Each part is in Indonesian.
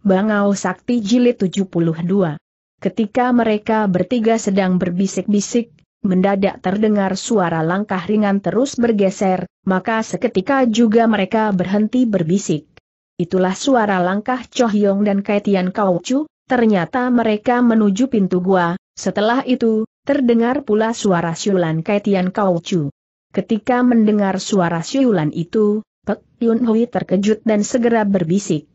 Bangau Sakti Jilid 72. Ketika mereka bertiga sedang berbisik-bisik, mendadak terdengar suara langkah ringan terus bergeser, maka seketika juga mereka berhenti berbisik. Itulah suara langkah Chohyong dan Kaitian Kaucu, ternyata mereka menuju pintu gua, setelah itu, terdengar pula suara siulan Kaitian Kaucu. Ketika mendengar suara siulan itu, Pek Yun Hui terkejut dan segera berbisik.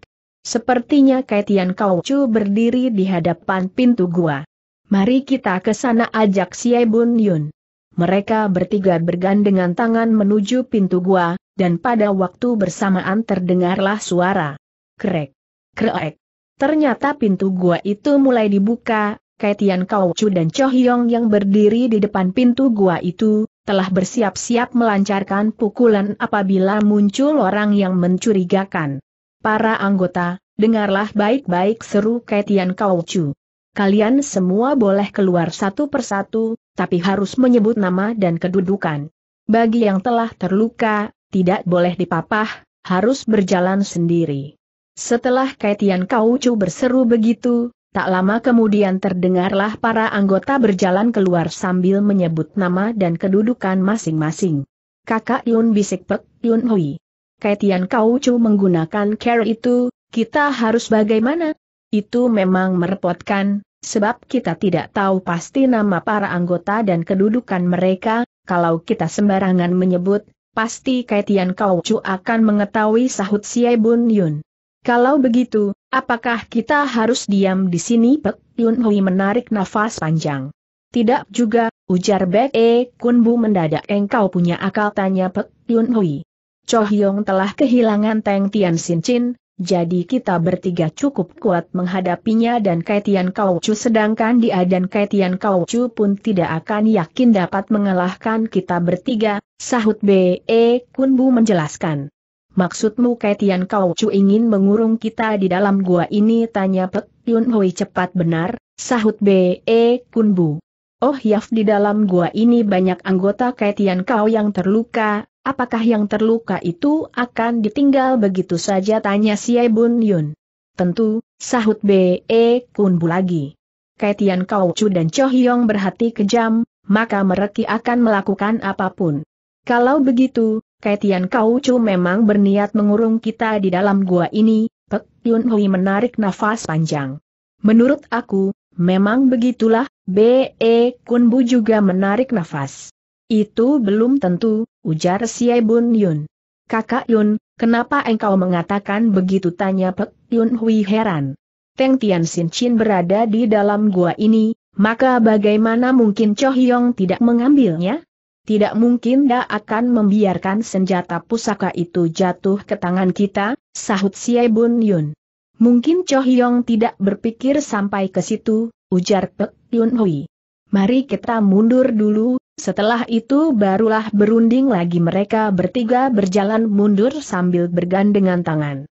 Sepertinya Kaitian Kaucu berdiri di hadapan pintu gua. Mari kita ke sana ajak Siai Bun Yun. Mereka bertiga bergandengan tangan menuju pintu gua, dan pada waktu bersamaan terdengarlah suara. Krek. Krek. Ternyata pintu gua itu mulai dibuka, Kaitian Kaucu dan Cho Hyong yang berdiri di depan pintu gua itu, telah bersiap-siap melancarkan pukulan apabila muncul orang yang mencurigakan. Para anggota, Dengarlah baik-baik seru Ketian Kauchu. Kalian semua boleh keluar satu persatu, tapi harus menyebut nama dan kedudukan. Bagi yang telah terluka, tidak boleh dipapah, harus berjalan sendiri. Setelah Ketian Kauchu berseru begitu, tak lama kemudian terdengarlah para anggota berjalan keluar sambil menyebut nama dan kedudukan masing-masing. Kakak Yun bisik Pek Yun Hui. Ketian Kauchu menggunakan care itu, kita harus bagaimana? Itu memang merepotkan, sebab kita tidak tahu pasti nama para anggota dan kedudukan mereka, kalau kita sembarangan menyebut, pasti Kaitian Kaucu akan mengetahui sahut Siai Bun Yun. Kalau begitu, apakah kita harus diam di sini? Pek Yun Hui menarik nafas panjang. Tidak juga, ujar Bek E Kunbu mendadak engkau punya akal tanya Pek Yun Hui. Cho Hyong telah kehilangan Teng Tian Sin Chin, jadi kita bertiga cukup kuat menghadapinya dan Kaitian Kaucu sedangkan dia dan Kaitian Kaucu pun tidak akan yakin dapat mengalahkan kita bertiga, sahut B.E. E Kunbu menjelaskan. Maksudmu Kaitian Kaucu ingin mengurung kita di dalam gua ini tanya Pek Yun Hui cepat benar, sahut B.E. E Kunbu. Oh Yaf di dalam gua ini banyak anggota Kaitian Kau yang terluka, Apakah yang terluka itu akan ditinggal begitu saja tanya si Bun Yun. Tentu, sahut B.E. E Kunbu lagi. Kaitian Kau Chu dan Cho Hyong berhati kejam, maka mereka akan melakukan apapun. Kalau begitu, Kaitian Kau Chu memang berniat mengurung kita di dalam gua ini, Pek Yun Hui menarik nafas panjang. Menurut aku, memang begitulah, B.E. E Kunbu juga menarik nafas. Itu belum tentu, ujar Siai Bun Yun. Kakak Yun, kenapa engkau mengatakan begitu tanya Pek Yun Hui heran. Teng Tian Sin Chin berada di dalam gua ini, maka bagaimana mungkin Cho Hyong tidak mengambilnya? Tidak mungkin dia akan membiarkan senjata pusaka itu jatuh ke tangan kita, sahut Siai Bun Yun. Mungkin Cho Hyong tidak berpikir sampai ke situ, ujar Pek Yun Hui. Mari kita mundur dulu, setelah itu barulah berunding lagi mereka bertiga berjalan mundur sambil bergandengan tangan.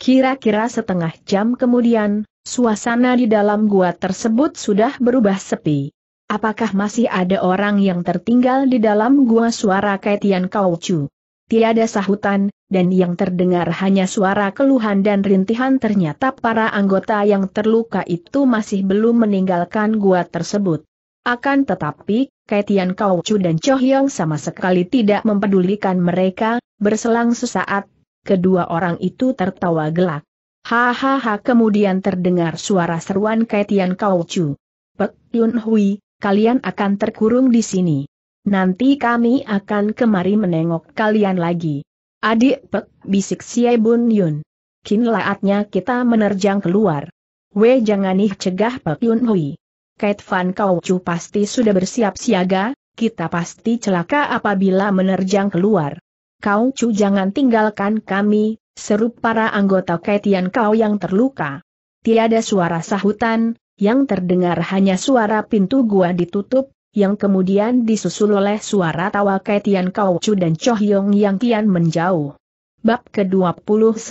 Kira-kira setengah jam kemudian, suasana di dalam gua tersebut sudah berubah sepi. Apakah masih ada orang yang tertinggal di dalam gua suara Kaitian Kaucu? Tiada sahutan, dan yang terdengar hanya suara keluhan dan rintihan ternyata para anggota yang terluka itu masih belum meninggalkan gua tersebut. Akan tetapi, Kaitian Kau Chu dan Cho sama sekali tidak mempedulikan mereka, berselang sesaat, kedua orang itu tertawa gelak. Hahaha kemudian terdengar suara seruan Kaitian Kau Chu. Pek Yun Hui, kalian akan terkurung di sini. Nanti kami akan kemari menengok kalian lagi. Adik Pek, bisik Siai Bun Yun. Kini laatnya kita menerjang keluar. We jangan nih cegah Pek Yun Hui. Kait Van Kauchu pasti sudah bersiap siaga, kita pasti celaka apabila menerjang keluar. Kauchu jangan tinggalkan kami, seru para anggota Kaitian Kau yang terluka. Tiada suara sahutan, yang terdengar hanya suara pintu gua ditutup, yang kemudian disusul oleh suara tawa kau Kaucu dan Chohyong yang kian menjauh. Bab ke-29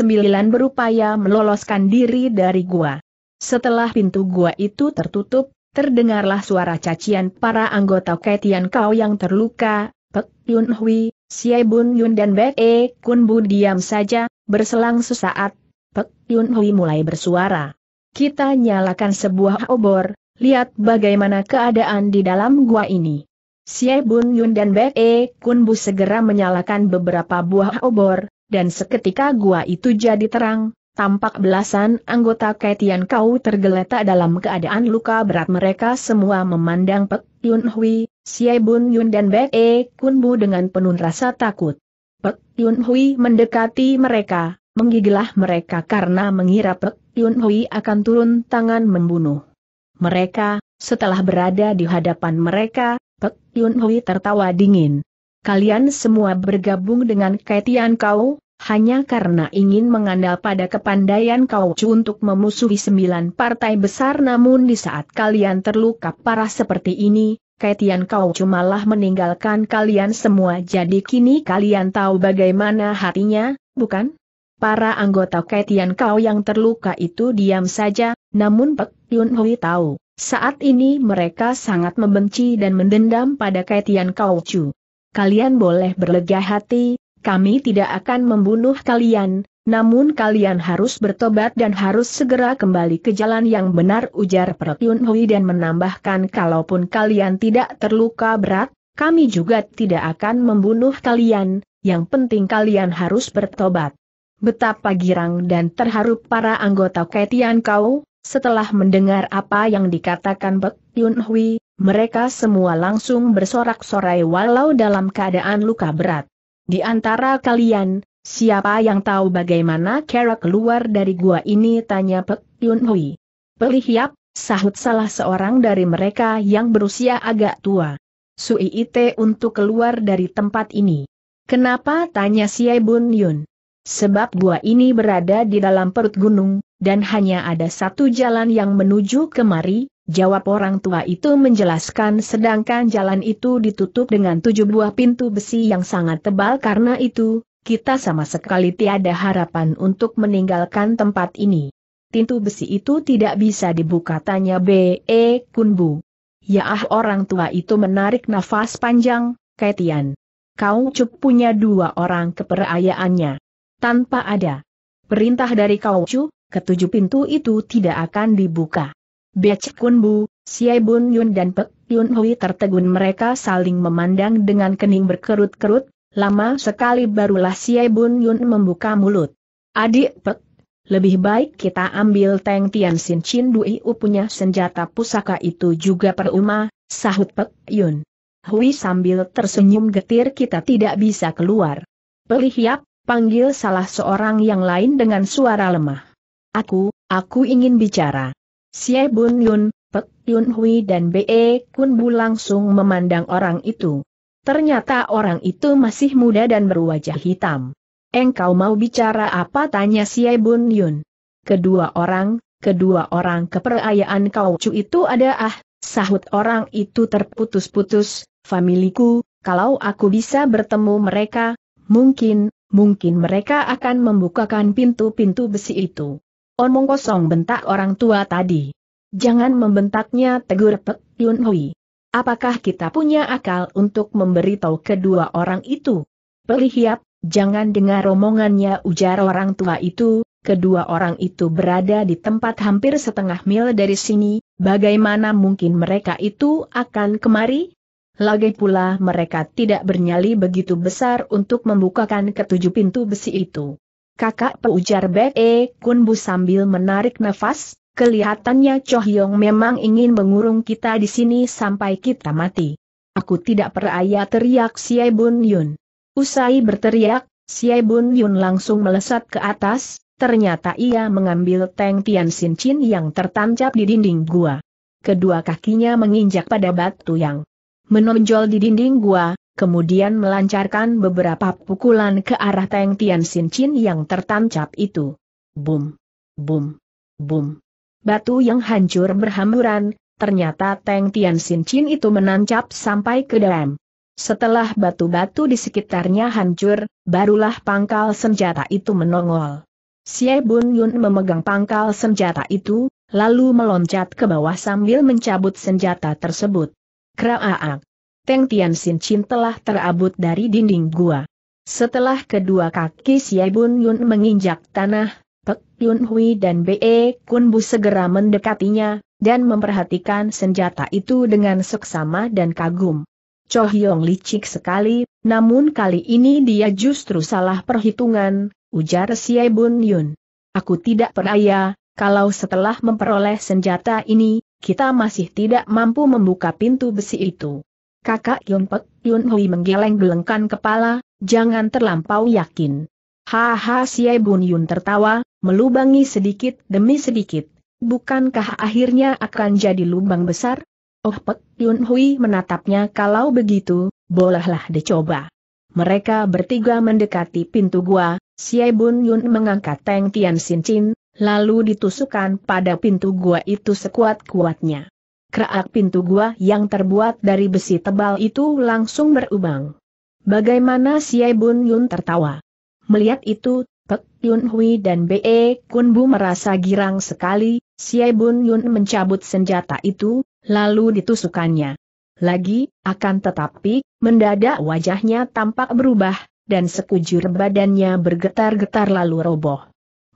berupaya meloloskan diri dari gua. Setelah pintu gua itu tertutup, terdengarlah suara cacian para anggota Ketian Kau yang terluka, Pek Yun Hui, Xie Bun Yun dan Bek E Kun Bu diam saja, berselang sesaat, Pek Yun Hui mulai bersuara. Kita nyalakan sebuah obor, lihat bagaimana keadaan di dalam gua ini. Xie Bun Yun dan Bek E Kun Bu segera menyalakan beberapa buah obor, dan seketika gua itu jadi terang, Tampak belasan anggota Kaitian Kau tergeletak dalam keadaan luka berat mereka semua memandang Pek Yun Hui, Xie Bun Yun dan Bek E Kun Bu dengan penuh rasa takut. Pek Yun Hui mendekati mereka, menggigilah mereka karena mengira Pek Yun Hui akan turun tangan membunuh. Mereka, setelah berada di hadapan mereka, Pek Yun Hui tertawa dingin. Kalian semua bergabung dengan Kaitian Kau, hanya karena ingin mengandal pada kepandaian kauju untuk memusuhi sembilan partai besar namun di saat kalian terluka parah seperti ini, Kaitian kauju malah meninggalkan kalian semua jadi kini kalian tahu bagaimana hatinya, bukan? Para anggota Kaitian Kau yang terluka itu diam saja, namun Pek Yun Hui tahu, saat ini mereka sangat membenci dan mendendam pada Kaitian kauju. Kalian boleh berlega hati, kami tidak akan membunuh kalian, namun kalian harus bertobat dan harus segera kembali ke jalan yang benar ujar Pratyun Hui dan menambahkan kalaupun kalian tidak terluka berat, kami juga tidak akan membunuh kalian, yang penting kalian harus bertobat. Betapa girang dan terharu para anggota Ketian Kau, setelah mendengar apa yang dikatakan Bek Yun Hui, mereka semua langsung bersorak-sorai walau dalam keadaan luka berat. Di antara kalian, siapa yang tahu bagaimana cara keluar dari gua ini? Tanya Pek Yun Hui. Pelihiap, sahut salah seorang dari mereka yang berusia agak tua. Sui Ite untuk keluar dari tempat ini. Kenapa? Tanya Si Bun Yun. Sebab gua ini berada di dalam perut gunung, dan hanya ada satu jalan yang menuju kemari, jawab orang tua itu menjelaskan sedangkan jalan itu ditutup dengan tujuh buah pintu besi yang sangat tebal karena itu, kita sama sekali tiada harapan untuk meninggalkan tempat ini. Pintu besi itu tidak bisa dibuka tanya B.E. Kunbu. Ya ah orang tua itu menarik nafas panjang, Kaitian. Kau cup punya dua orang keperayaannya. Tanpa ada perintah dari kau cup, ketujuh pintu itu tidak akan dibuka. Bech Kun Bu, Xie Bun Yun dan Pek Yun Hui tertegun mereka saling memandang dengan kening berkerut-kerut, lama sekali barulah Xie Bun Yun membuka mulut. Adik Pek, lebih baik kita ambil Teng Tian Sin Chin Dui U punya senjata pusaka itu juga peruma, sahut Pek Yun. Hui sambil tersenyum getir kita tidak bisa keluar. Pelihiap, panggil salah seorang yang lain dengan suara lemah. Aku, aku ingin bicara. Xie Bun Yun, Pek Yun Hui dan Be Kun Bu langsung memandang orang itu. Ternyata orang itu masih muda dan berwajah hitam. Engkau mau bicara apa tanya Xie Bun Yun. Kedua orang, kedua orang keperayaan kau cu itu ada ah, sahut orang itu terputus-putus, familiku, kalau aku bisa bertemu mereka, mungkin, mungkin mereka akan membukakan pintu-pintu besi itu. Omong kosong bentak orang tua tadi. Jangan membentaknya tegur Pek Yun Hui. Apakah kita punya akal untuk memberitahu kedua orang itu? Pelihiap, jangan dengar omongannya ujar orang tua itu, kedua orang itu berada di tempat hampir setengah mil dari sini, bagaimana mungkin mereka itu akan kemari? Lagi pula mereka tidak bernyali begitu besar untuk membukakan ketujuh pintu besi itu kakak peujar Bek E Kun Bu sambil menarik nafas, kelihatannya Cho Hyong memang ingin mengurung kita di sini sampai kita mati. Aku tidak peraya teriak Siai Bun Yun. Usai berteriak, Siai Bun Yun langsung melesat ke atas, ternyata ia mengambil Teng Tian Sin Chin yang tertancap di dinding gua. Kedua kakinya menginjak pada batu yang menonjol di dinding gua, kemudian melancarkan beberapa pukulan ke arah Teng Tian Sin Chin yang tertancap itu. Boom, boom, boom. Batu yang hancur berhamburan, ternyata Teng Tian Sin Chin itu menancap sampai ke dalam. Setelah batu-batu di sekitarnya hancur, barulah pangkal senjata itu menongol. Xie Bun Yun memegang pangkal senjata itu, lalu meloncat ke bawah sambil mencabut senjata tersebut. Kraaak! Teng tian sin Chin telah terabut dari dinding gua. Setelah kedua kaki Xie Bun Yun menginjak tanah, Pek Yun Hui dan Be Kun Bu segera mendekatinya, dan memperhatikan senjata itu dengan seksama dan kagum. Cho Hyong licik sekali, namun kali ini dia justru salah perhitungan, ujar Xie Bun Yun. Aku tidak percaya, kalau setelah memperoleh senjata ini, kita masih tidak mampu membuka pintu besi itu. Kakak Yun Pek Yun Hui menggeleng-gelengkan kepala, jangan terlampau yakin. Haha Xie Bun Yun tertawa, melubangi sedikit demi sedikit. Bukankah akhirnya akan jadi lubang besar? Oh Pek Yun Hui menatapnya kalau begitu, bolehlah dicoba. Mereka bertiga mendekati pintu gua, Xie Bun Yun mengangkat Teng Tian Sin Chin, lalu ditusukkan pada pintu gua itu sekuat-kuatnya kerak pintu gua yang terbuat dari besi tebal itu langsung berubang. Bagaimana si Bun Yun tertawa. Melihat itu, Pek Yun Hui dan Be Kun Bu merasa girang sekali, si Bun Yun mencabut senjata itu, lalu ditusukannya. Lagi, akan tetapi, mendadak wajahnya tampak berubah, dan sekujur badannya bergetar-getar lalu roboh.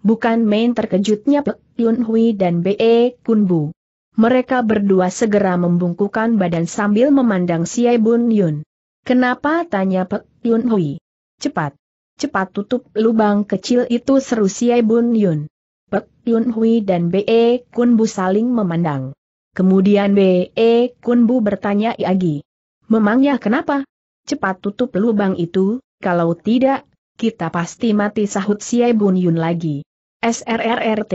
Bukan main terkejutnya Pek Yun Hui dan Be Kun Bu mereka berdua segera membungkukkan badan sambil memandang si Bun Yun. Kenapa tanya Pek Yun Hui? Cepat! Cepat tutup lubang kecil itu seru si Bun Yun. Pek Yun Hui dan B.E. Kun Bu saling memandang. Kemudian B.E. Kun Bu bertanya lagi. Memangnya kenapa? Cepat tutup lubang itu, kalau tidak, kita pasti mati sahut si Bun Yun lagi. SRRRT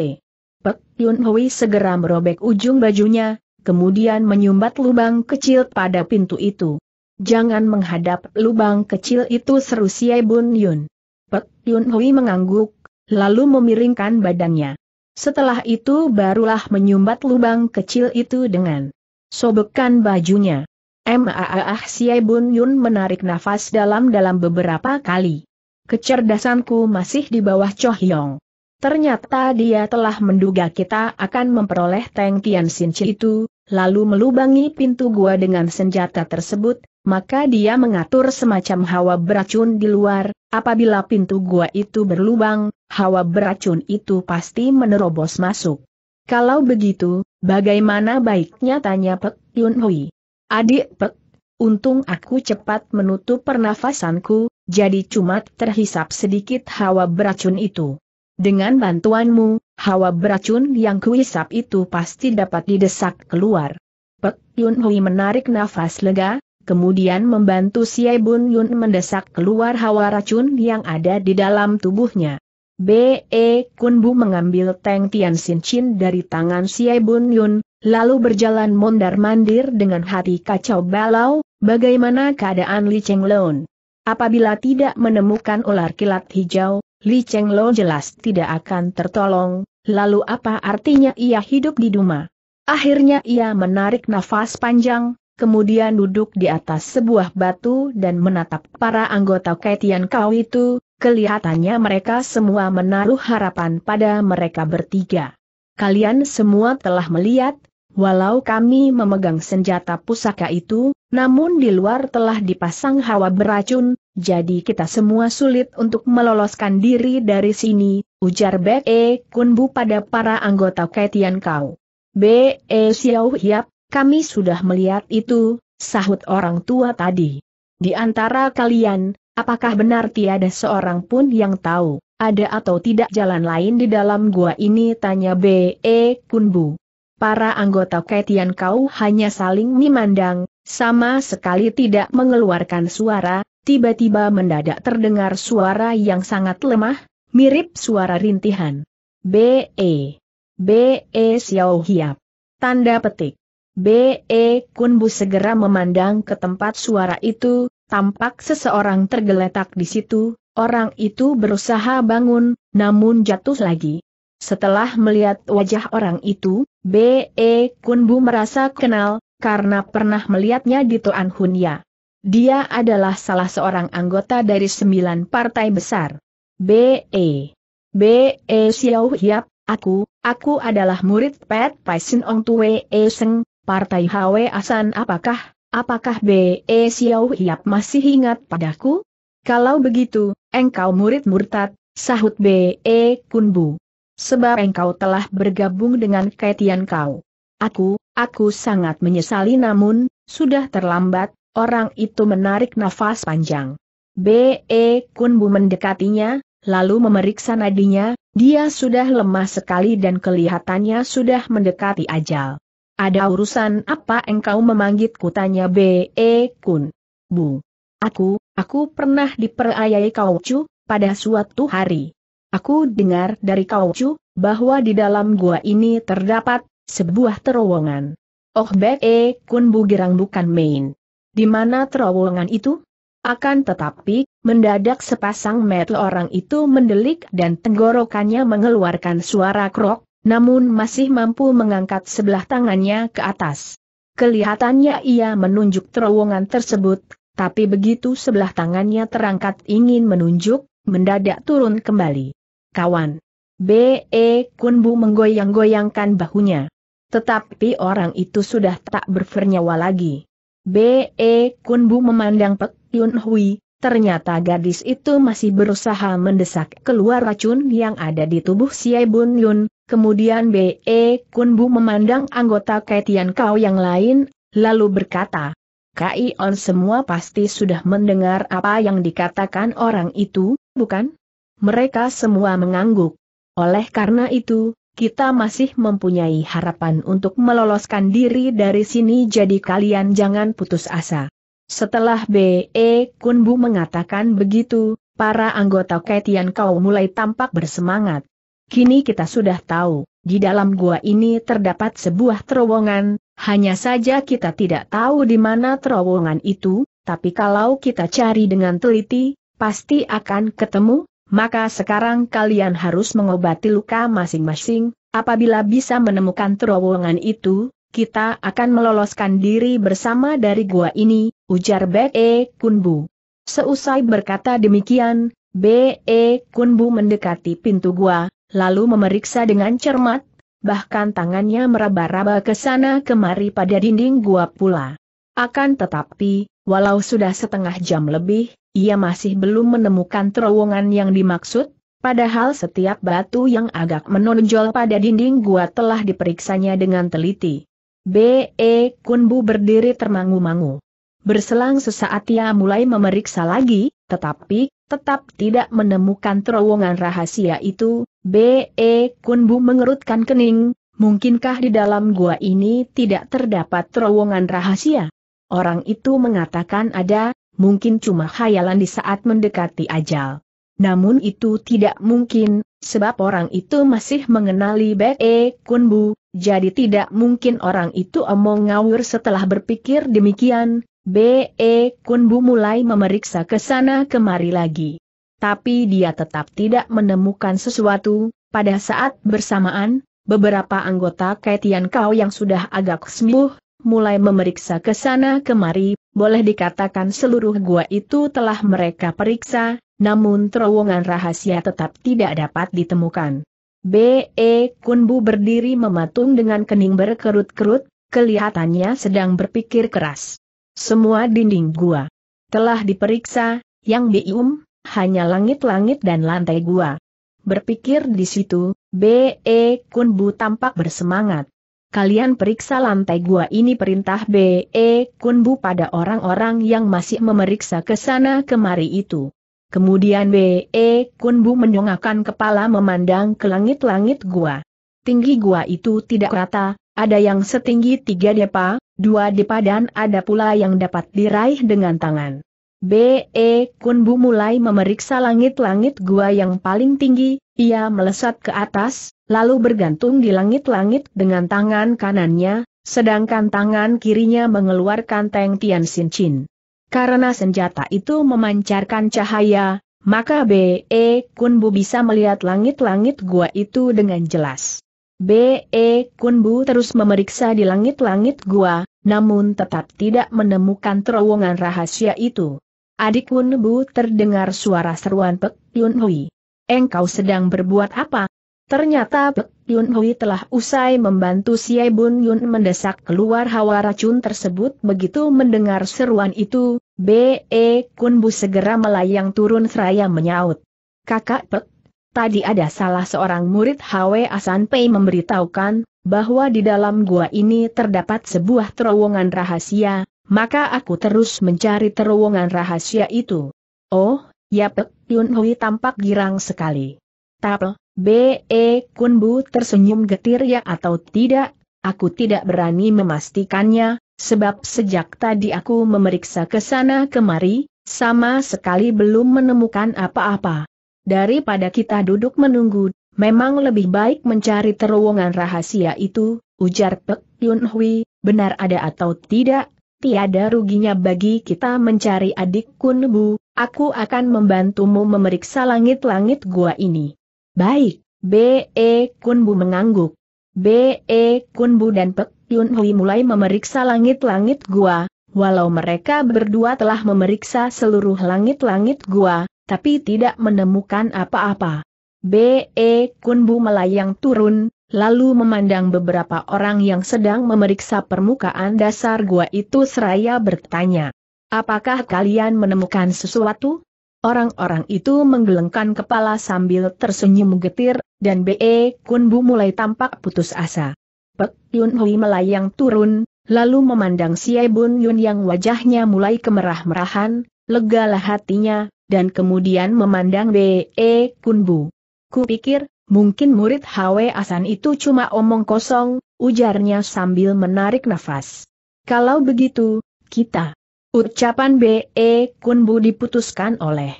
Pek Yun Hui segera merobek ujung bajunya, kemudian menyumbat lubang kecil pada pintu itu. Jangan menghadap lubang kecil itu seru Siai Bun Yun. Pek Yun Hui mengangguk, lalu memiringkan badannya. Setelah itu barulah menyumbat lubang kecil itu dengan sobekan bajunya. Maaah, Siai Bun Yun menarik nafas dalam-dalam beberapa kali. Kecerdasanku masih di bawah Cho Hyong. Ternyata dia telah menduga kita akan memperoleh Teng Tian Sinci itu, lalu melubangi pintu gua dengan senjata tersebut, maka dia mengatur semacam hawa beracun di luar, apabila pintu gua itu berlubang, hawa beracun itu pasti menerobos masuk. Kalau begitu, bagaimana baiknya tanya Pek Yun Hui? Adik Pek, untung aku cepat menutup pernafasanku, jadi cuma terhisap sedikit hawa beracun itu. Dengan bantuanmu, hawa beracun yang kuisap itu pasti dapat didesak keluar. Pek Yun Hui menarik nafas lega, kemudian membantu si Bun Yun mendesak keluar hawa racun yang ada di dalam tubuhnya. B.E. Kunbu mengambil Teng Tian Sin Chin dari tangan si Bun Yun, lalu berjalan mondar-mandir dengan hati kacau balau, bagaimana keadaan Li Cheng Lon. Apabila tidak menemukan ular kilat hijau, Li Cheng Lo jelas tidak akan tertolong, lalu apa artinya ia hidup di Duma? Akhirnya ia menarik nafas panjang, kemudian duduk di atas sebuah batu dan menatap para anggota Kaitian Kau itu, kelihatannya mereka semua menaruh harapan pada mereka bertiga. Kalian semua telah melihat, Walau kami memegang senjata pusaka itu, namun di luar telah dipasang hawa beracun, jadi kita semua sulit untuk meloloskan diri dari sini, ujar B.E. Kunbu pada para anggota Kaitian Kau. B.E. Xiao Hiap, kami sudah melihat itu, sahut orang tua tadi. Di antara kalian, apakah benar tiada seorang pun yang tahu, ada atau tidak jalan lain di dalam gua ini tanya B.E. Kunbu para anggota Ketian Kau hanya saling memandang, sama sekali tidak mengeluarkan suara, tiba-tiba mendadak terdengar suara yang sangat lemah, mirip suara rintihan. B.E. B.E. Xiao Hiap. Tanda petik. B.E. Kunbu segera memandang ke tempat suara itu, tampak seseorang tergeletak di situ, orang itu berusaha bangun, namun jatuh lagi. Setelah melihat wajah orang itu, B.E. Kunbu merasa kenal, karena pernah melihatnya di Toan Hunya. Dia adalah salah seorang anggota dari sembilan partai besar. B.E. B.E. Xiao Hiap, aku, aku adalah murid Pet Pai Sin Ong Tue E Seng, Partai Hwe Asan apakah, apakah B.E. Xiao Hiap masih ingat padaku? Kalau begitu, engkau murid murtad, sahut B.E. Kunbu sebab engkau telah bergabung dengan Kaitian kau. Aku, aku sangat menyesali namun, sudah terlambat, orang itu menarik nafas panjang. B.E. Kunbu mendekatinya, lalu memeriksa nadinya, dia sudah lemah sekali dan kelihatannya sudah mendekati ajal. Ada urusan apa engkau memanggil kutanya B.E. Kun. Bu. Aku, aku pernah diperayai kau cu, pada suatu hari. Aku dengar dari kau cu bahwa di dalam gua ini terdapat sebuah terowongan. Oh Bek E Kun Bugirang bukan main. Di mana terowongan itu? Akan tetapi, mendadak sepasang mata orang itu mendelik dan tenggorokannya mengeluarkan suara krok, namun masih mampu mengangkat sebelah tangannya ke atas. Kelihatannya ia menunjuk terowongan tersebut, tapi begitu sebelah tangannya terangkat ingin menunjuk, mendadak turun kembali kawan. B.E. Kunbu menggoyang-goyangkan bahunya. Tetapi orang itu sudah tak bernyawa lagi. B.E. Kunbu memandang Pek Yun Hui, Ternyata gadis itu masih berusaha mendesak keluar racun yang ada di tubuh si Bun Yun, kemudian B.E. Kunbu memandang anggota Kaitian Kau yang lain, lalu berkata, Kai On semua pasti sudah mendengar apa yang dikatakan orang itu, bukan? Mereka semua mengangguk. Oleh karena itu, kita masih mempunyai harapan untuk meloloskan diri dari sini jadi kalian jangan putus asa. Setelah B.E. Kunbu mengatakan begitu, para anggota Ketian Kau mulai tampak bersemangat. Kini kita sudah tahu, di dalam gua ini terdapat sebuah terowongan, hanya saja kita tidak tahu di mana terowongan itu, tapi kalau kita cari dengan teliti, pasti akan ketemu, maka sekarang kalian harus mengobati luka masing-masing, apabila bisa menemukan terowongan itu, kita akan meloloskan diri bersama dari gua ini, ujar B.E. E Kunbu. Seusai berkata demikian, B.E. E Kunbu mendekati pintu gua, lalu memeriksa dengan cermat, bahkan tangannya meraba-raba ke sana kemari pada dinding gua pula. Akan tetapi, walau sudah setengah jam lebih, ia masih belum menemukan terowongan yang dimaksud, padahal setiap batu yang agak menonjol pada dinding gua telah diperiksanya dengan teliti. B.E. Kunbu berdiri termangu-mangu. Berselang sesaat ia mulai memeriksa lagi, tetapi, tetap tidak menemukan terowongan rahasia itu, B.E. Kunbu mengerutkan kening, mungkinkah di dalam gua ini tidak terdapat terowongan rahasia? Orang itu mengatakan ada, mungkin cuma khayalan di saat mendekati ajal. Namun itu tidak mungkin, sebab orang itu masih mengenali Bek E Kunbu, jadi tidak mungkin orang itu omong ngawur setelah berpikir demikian, B.E. Kunbu mulai memeriksa ke sana kemari lagi. Tapi dia tetap tidak menemukan sesuatu, pada saat bersamaan, beberapa anggota Kaitian Kau yang sudah agak sembuh, mulai memeriksa ke sana kemari, boleh dikatakan seluruh gua itu telah mereka periksa, namun terowongan rahasia tetap tidak dapat ditemukan. B.E. Kunbu berdiri mematung dengan kening berkerut-kerut, kelihatannya sedang berpikir keras. Semua dinding gua telah diperiksa, yang dium, hanya langit-langit dan lantai gua. Berpikir di situ, B.E. Kunbu tampak bersemangat kalian periksa lantai gua ini perintah B.E. Kunbu pada orang-orang yang masih memeriksa ke sana kemari itu. Kemudian B.E. Kunbu menyongakkan kepala memandang ke langit-langit gua. Tinggi gua itu tidak rata, ada yang setinggi tiga depa, dua depa dan ada pula yang dapat diraih dengan tangan. B.E. Kunbu mulai memeriksa langit-langit gua yang paling tinggi, ia melesat ke atas, lalu bergantung di langit-langit dengan tangan kanannya, sedangkan tangan kirinya mengeluarkan Teng Tian Sin Chin. Karena senjata itu memancarkan cahaya, maka B.E. Kunbu bisa melihat langit-langit gua itu dengan jelas. B.E. Kunbu terus memeriksa di langit-langit gua, namun tetap tidak menemukan terowongan rahasia itu. Adik Kunbu terdengar suara seruan Pek Yun Hui engkau sedang berbuat apa? Ternyata Pek Yun Hui telah usai membantu Xie Bun Yun mendesak keluar hawa racun tersebut begitu mendengar seruan itu, B.E. Kun Bu segera melayang turun seraya menyaut. Kakak Pek, tadi ada salah seorang murid Hwe Asan Pei memberitahukan, bahwa di dalam gua ini terdapat sebuah terowongan rahasia, maka aku terus mencari terowongan rahasia itu. Oh, Yap, Yun Hui tampak girang sekali. Tapel, B.E. Kunbu tersenyum getir ya atau tidak, aku tidak berani memastikannya, sebab sejak tadi aku memeriksa ke sana kemari, sama sekali belum menemukan apa-apa. Daripada kita duduk menunggu, memang lebih baik mencari terowongan rahasia itu, ujar Pek Yun Hui, benar ada atau tidak, tiada ruginya bagi kita mencari adik Kunbu, aku akan membantumu memeriksa langit-langit gua ini. Baik, B.E. Kunbu mengangguk. B.E. Kunbu dan Pek Yun Hui mulai memeriksa langit-langit gua, walau mereka berdua telah memeriksa seluruh langit-langit gua, tapi tidak menemukan apa-apa. B.E. Kunbu melayang turun, lalu memandang beberapa orang yang sedang memeriksa permukaan dasar gua itu seraya bertanya, Apakah kalian menemukan sesuatu? Orang-orang itu menggelengkan kepala sambil tersenyum getir, dan B.E. Kunbu mulai tampak putus asa. Pek Yun Hui melayang turun, lalu memandang Xie Bun Yun yang wajahnya mulai kemerah-merahan, legalah hatinya, dan kemudian memandang B.E. Kunbu. Kupikir, Mungkin murid Hwe Asan itu cuma omong kosong, ujarnya sambil menarik nafas. Kalau begitu, kita. Ucapan B.E. Kunbu diputuskan oleh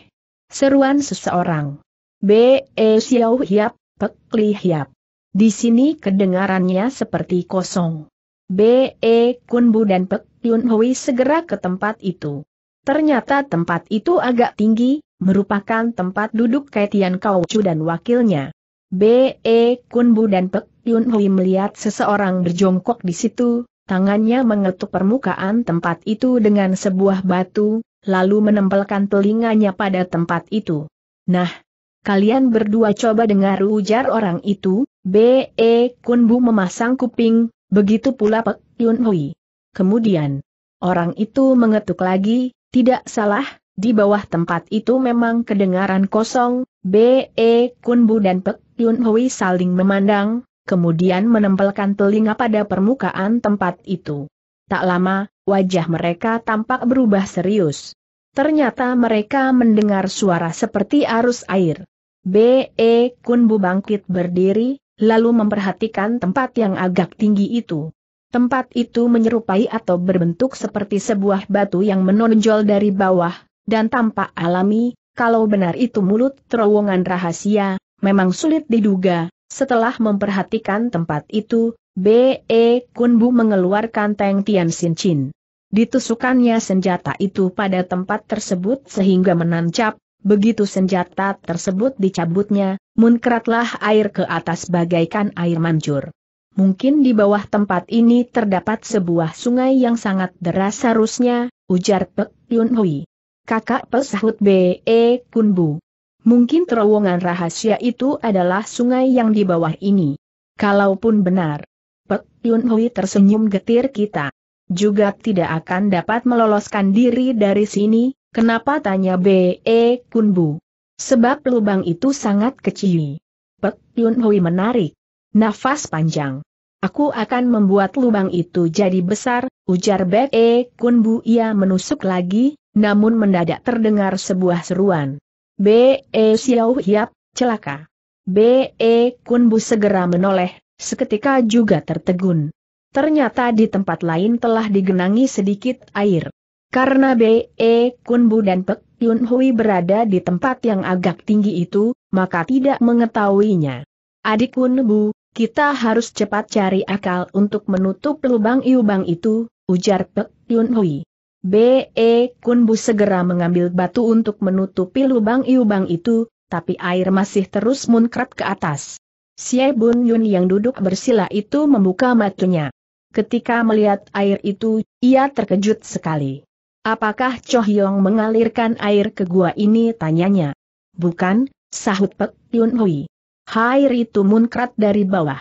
seruan seseorang. B.E. Xiao Hiap, Pek Li Hiap. Di sini kedengarannya seperti kosong. B.E. Kunbu dan Pek Yun Hui segera ke tempat itu. Ternyata tempat itu agak tinggi, merupakan tempat duduk Kaitian Kau Chu dan wakilnya. B.E. Kunbu dan Pek Yun Hui melihat seseorang berjongkok di situ, tangannya mengetuk permukaan tempat itu dengan sebuah batu, lalu menempelkan telinganya pada tempat itu. Nah, kalian berdua coba dengar ujar orang itu, B.E. Kunbu memasang kuping, begitu pula Pek Yun Hui. Kemudian, orang itu mengetuk lagi, tidak salah, di bawah tempat itu memang kedengaran kosong, B.E. Kunbu dan Pek Yun Hui saling memandang, kemudian menempelkan telinga pada permukaan tempat itu. Tak lama, wajah mereka tampak berubah serius. Ternyata mereka mendengar suara seperti arus air. B.E. Kun Bu bangkit berdiri, lalu memperhatikan tempat yang agak tinggi itu. Tempat itu menyerupai atau berbentuk seperti sebuah batu yang menonjol dari bawah, dan tampak alami, kalau benar itu mulut terowongan rahasia, Memang sulit diduga, setelah memperhatikan tempat itu, B.E. Kunbu mengeluarkan Teng Tian Sin Chin. Ditusukannya senjata itu pada tempat tersebut sehingga menancap, begitu senjata tersebut dicabutnya, munkratlah air ke atas bagaikan air mancur. Mungkin di bawah tempat ini terdapat sebuah sungai yang sangat deras seharusnya, ujar Pek Yun Hui. Kakak pesahut B.E. Kunbu. Mungkin terowongan rahasia itu adalah sungai yang di bawah ini. Kalaupun benar, Pek Yun Hui tersenyum getir kita. Juga tidak akan dapat meloloskan diri dari sini, kenapa tanya B.E. Kunbu? Sebab lubang itu sangat kecil. Pek Yun Hui menarik. Nafas panjang. Aku akan membuat lubang itu jadi besar, ujar Be Kunbu ia menusuk lagi, namun mendadak terdengar sebuah seruan. B.E. Xiao Hiap, celaka. B.E. Kunbu segera menoleh, seketika juga tertegun. Ternyata di tempat lain telah digenangi sedikit air. Karena B.E. Kunbu dan Pek Yun Hui berada di tempat yang agak tinggi itu, maka tidak mengetahuinya. Adik Kunbu, kita harus cepat cari akal untuk menutup lubang iubang itu, ujar Pek Yun Hui. B.E. Kunbu segera mengambil batu untuk menutupi lubang iubang itu, tapi air masih terus munkrat ke atas. Xie Bun Yun yang duduk bersila itu membuka matanya. Ketika melihat air itu, ia terkejut sekali. Apakah Choh Yong mengalirkan air ke gua ini tanyanya? Bukan, sahut Pek Yun Hui. Air itu munkrat dari bawah.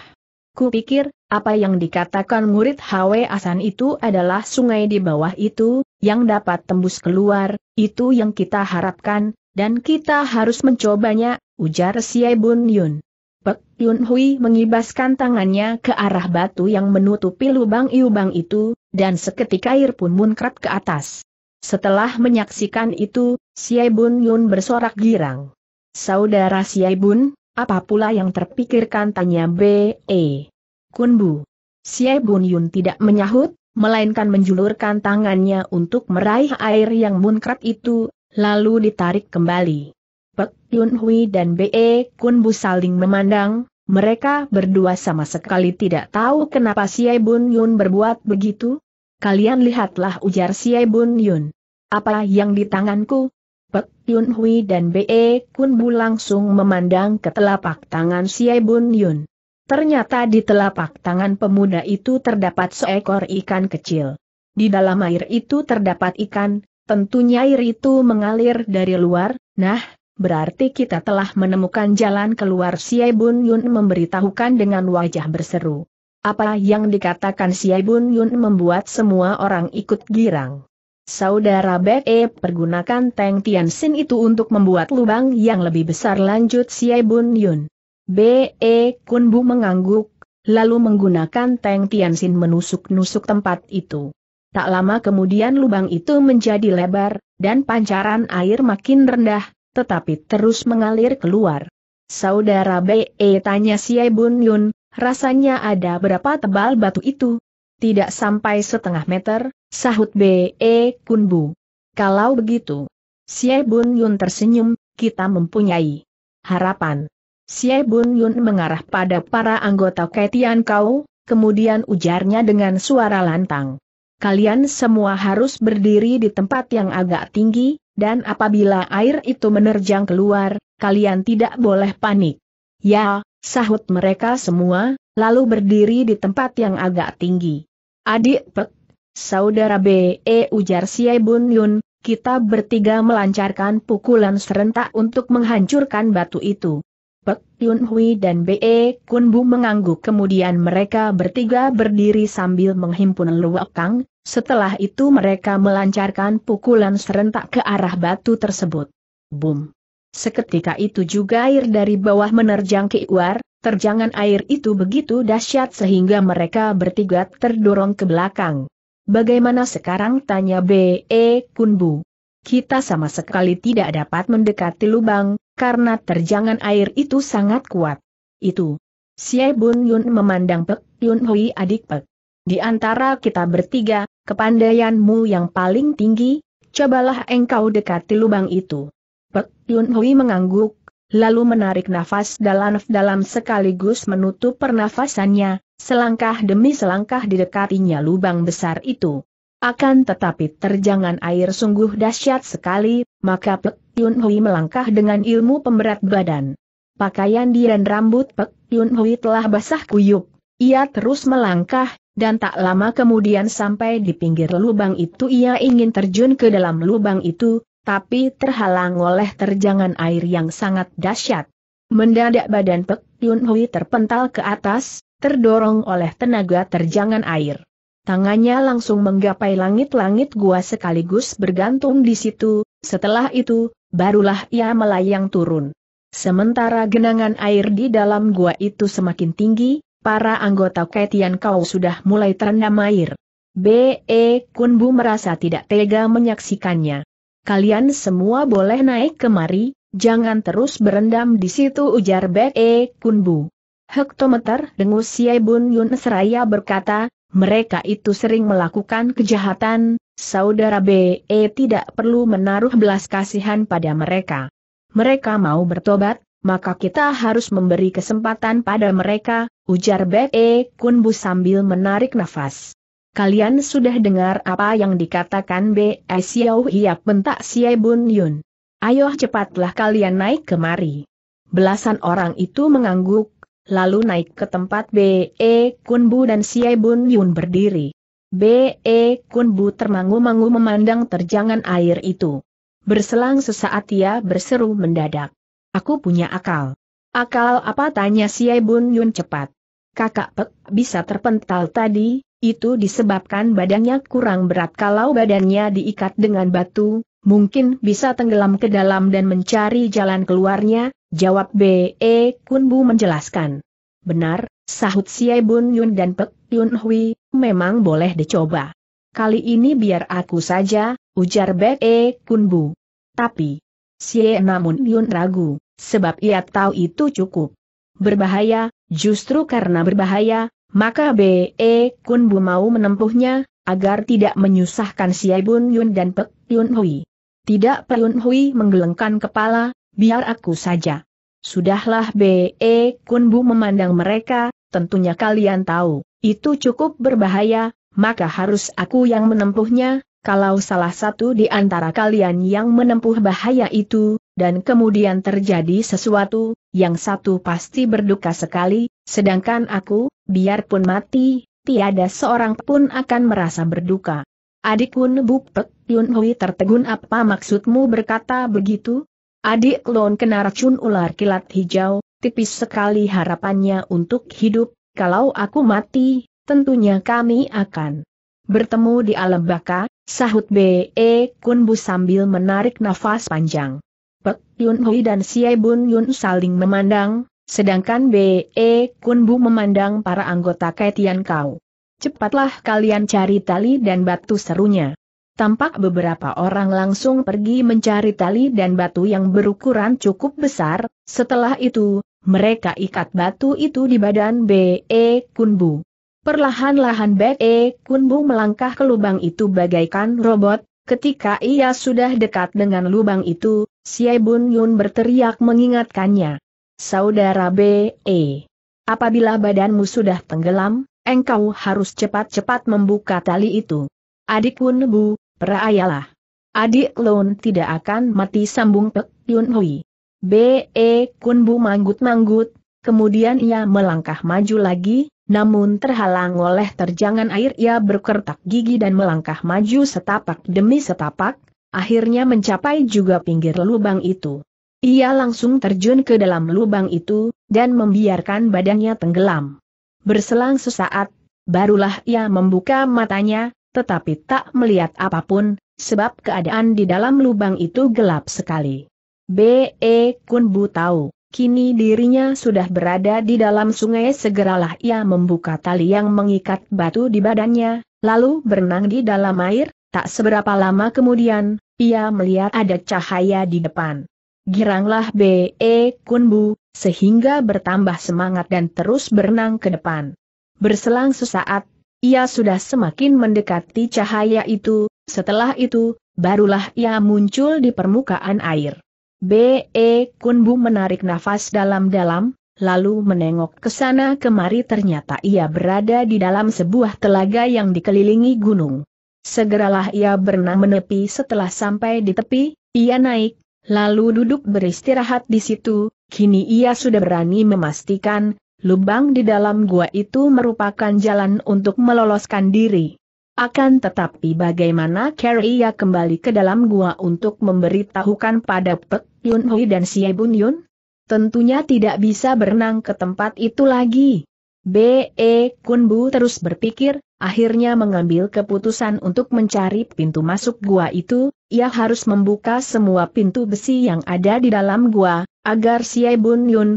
Kupikir, apa yang dikatakan murid Hwe Asan itu adalah sungai di bawah itu, yang dapat tembus keluar, itu yang kita harapkan, dan kita harus mencobanya, ujar Siai Bun Yun. Pek Yun Hui mengibaskan tangannya ke arah batu yang menutupi lubang lubang itu, dan seketika air pun munkrat ke atas. Setelah menyaksikan itu, Siai Bun Yun bersorak girang. Saudara Siai Bun, apa pula yang terpikirkan tanya B.E. Kunbu. Xie Bun Yun tidak menyahut, melainkan menjulurkan tangannya untuk meraih air yang munkrat itu, lalu ditarik kembali. Pek Yun Hui dan Be Kunbu saling memandang, mereka berdua sama sekali tidak tahu kenapa Xie Bun Yun berbuat begitu. Kalian lihatlah ujar Xie Bun Yun. Apa yang di tanganku? Pek Yun Hui dan Be Kunbu langsung memandang ke telapak tangan Xie Bun Yun. Ternyata di telapak tangan pemuda itu terdapat seekor ikan kecil. Di dalam air itu terdapat ikan, tentunya air itu mengalir dari luar, nah, berarti kita telah menemukan jalan keluar Siai Bun Yun memberitahukan dengan wajah berseru. Apa yang dikatakan Siai Bun Yun membuat semua orang ikut girang. Saudara E pergunakan Teng Tian Tianxin itu untuk membuat lubang yang lebih besar lanjut Siai Bun Yun. B.E. Kunbu mengangguk, lalu menggunakan Teng Tiansin menusuk-nusuk tempat itu. Tak lama kemudian lubang itu menjadi lebar, dan pancaran air makin rendah, tetapi terus mengalir keluar. Saudara B.E. tanya si Bun Yun, rasanya ada berapa tebal batu itu? Tidak sampai setengah meter, sahut B.E. Kunbu. Kalau begitu, si Bun Yun tersenyum, kita mempunyai harapan. Xie Bun Yun mengarah pada para anggota Ketian Kau, kemudian ujarnya dengan suara lantang. Kalian semua harus berdiri di tempat yang agak tinggi, dan apabila air itu menerjang keluar, kalian tidak boleh panik. Ya, sahut mereka semua, lalu berdiri di tempat yang agak tinggi. Adik Pek, Saudara BE ujar Xie Bun Yun, kita bertiga melancarkan pukulan serentak untuk menghancurkan batu itu. Pek Yun Hui dan Be Kun Bu mengangguk kemudian mereka bertiga berdiri sambil menghimpun luakang, setelah itu mereka melancarkan pukulan serentak ke arah batu tersebut. Boom. Seketika itu juga air dari bawah menerjang ke luar. terjangan air itu begitu dahsyat sehingga mereka bertiga terdorong ke belakang. Bagaimana sekarang tanya B.E. Kunbu? Kita sama sekali tidak dapat mendekati lubang, karena terjangan air itu sangat kuat. Itu. Xie Bun Yun memandang Pek Yun Hui adik Pek. Di antara kita bertiga, kepandaianmu yang paling tinggi, cobalah engkau dekati lubang itu. Pek Yun Hui mengangguk, lalu menarik nafas dalam-dalam sekaligus menutup pernafasannya, selangkah demi selangkah didekatinya lubang besar itu. Akan tetapi terjangan air sungguh dahsyat sekali, maka Pek Yun Hui melangkah dengan ilmu pemberat badan. Pakaian dia dan rambut Pek Yun Hui telah basah kuyup. Ia terus melangkah, dan tak lama kemudian sampai di pinggir lubang itu ia ingin terjun ke dalam lubang itu, tapi terhalang oleh terjangan air yang sangat dahsyat. Mendadak badan Pek Yun Hui terpental ke atas, terdorong oleh tenaga terjangan air. Tangannya langsung menggapai langit-langit gua sekaligus bergantung di situ, setelah itu, barulah ia melayang turun. Sementara genangan air di dalam gua itu semakin tinggi, para anggota Kaitian Kau sudah mulai terendam air. B.E. Kunbu merasa tidak tega menyaksikannya. Kalian semua boleh naik kemari, jangan terus berendam di situ ujar B.E. Kunbu. Hektometer dengus Bun Yun Seraya berkata, mereka itu sering melakukan kejahatan, saudara BE tidak perlu menaruh belas kasihan pada mereka. Mereka mau bertobat, maka kita harus memberi kesempatan pada mereka, ujar BE Kunbu sambil menarik nafas. Kalian sudah dengar apa yang dikatakan BE Xiao Hiap bentak Xie Bun Yun. Ayo cepatlah kalian naik kemari. Belasan orang itu mengangguk, lalu naik ke tempat B.E. Kunbu dan Siai Bun Yun berdiri. B.E. Kunbu termangu-mangu memandang terjangan air itu. Berselang sesaat ia berseru mendadak. Aku punya akal. Akal apa tanya Siai Bun Yun cepat. Kakak Pek bisa terpental tadi, itu disebabkan badannya kurang berat kalau badannya diikat dengan batu, mungkin bisa tenggelam ke dalam dan mencari jalan keluarnya, jawab B.E. Kunbu menjelaskan. Benar, sahut Siai Bun Yun dan Pek Yun Hui, memang boleh dicoba. Kali ini biar aku saja, ujar B.E. Kunbu. Tapi, Siai namun Yun ragu, sebab ia tahu itu cukup. Berbahaya, justru karena berbahaya, maka B.E. Kunbu mau menempuhnya, agar tidak menyusahkan Siai Bun Yun dan Pek Yun Hui. Tidak Pelun Hui menggelengkan kepala, biar aku saja. Sudahlah B.E. E Bu memandang mereka, tentunya kalian tahu, itu cukup berbahaya, maka harus aku yang menempuhnya, kalau salah satu di antara kalian yang menempuh bahaya itu, dan kemudian terjadi sesuatu, yang satu pasti berduka sekali, sedangkan aku, biarpun mati, tiada seorang pun akan merasa berduka. Adik Kun pek Yun Hui tertegun apa maksudmu berkata begitu? Adik Lon kena racun ular kilat hijau, tipis sekali harapannya untuk hidup, kalau aku mati, tentunya kami akan bertemu di alam baka, sahut B.E. Kunbu sambil menarik nafas panjang. Pek Yun Hui dan Siai Bun Yun saling memandang, sedangkan B.E. Kunbu memandang para anggota Kaitian Kau. Cepatlah kalian cari tali dan batu serunya tampak beberapa orang langsung pergi mencari tali dan batu yang berukuran cukup besar, setelah itu, mereka ikat batu itu di badan B.E. Kunbu. Perlahan-lahan B.E. Kunbu melangkah ke lubang itu bagaikan robot, ketika ia sudah dekat dengan lubang itu, Xie Bun Yun berteriak mengingatkannya. Saudara B.E. Apabila badanmu sudah tenggelam, engkau harus cepat-cepat membuka tali itu. Adik Kunbu, Perayalah. Adik Lon tidak akan mati sambung Pek Yun Hui. B.E. Kun Bu manggut-manggut, kemudian ia melangkah maju lagi, namun terhalang oleh terjangan air ia berkertak gigi dan melangkah maju setapak demi setapak, akhirnya mencapai juga pinggir lubang itu. Ia langsung terjun ke dalam lubang itu, dan membiarkan badannya tenggelam. Berselang sesaat, barulah ia membuka matanya, tetapi tak melihat apapun, sebab keadaan di dalam lubang itu gelap sekali. B.E. Kunbu tahu, kini dirinya sudah berada di dalam sungai segeralah ia membuka tali yang mengikat batu di badannya, lalu berenang di dalam air, tak seberapa lama kemudian, ia melihat ada cahaya di depan. Giranglah B.E. Kunbu, sehingga bertambah semangat dan terus berenang ke depan. Berselang sesaat, ia sudah semakin mendekati cahaya itu, setelah itu, barulah ia muncul di permukaan air. B.E. Kunbu menarik nafas dalam-dalam, lalu menengok ke sana kemari ternyata ia berada di dalam sebuah telaga yang dikelilingi gunung. Segeralah ia berenang menepi setelah sampai di tepi, ia naik, lalu duduk beristirahat di situ, kini ia sudah berani memastikan, lubang di dalam gua itu merupakan jalan untuk meloloskan diri. Akan tetapi bagaimana Carrie kembali ke dalam gua untuk memberitahukan pada Pek Yun Hui dan Xie Bun Yun? Tentunya tidak bisa berenang ke tempat itu lagi. B.E. Kun Bu terus berpikir, akhirnya mengambil keputusan untuk mencari pintu masuk gua itu, ia harus membuka semua pintu besi yang ada di dalam gua, agar Xie Bun Yun,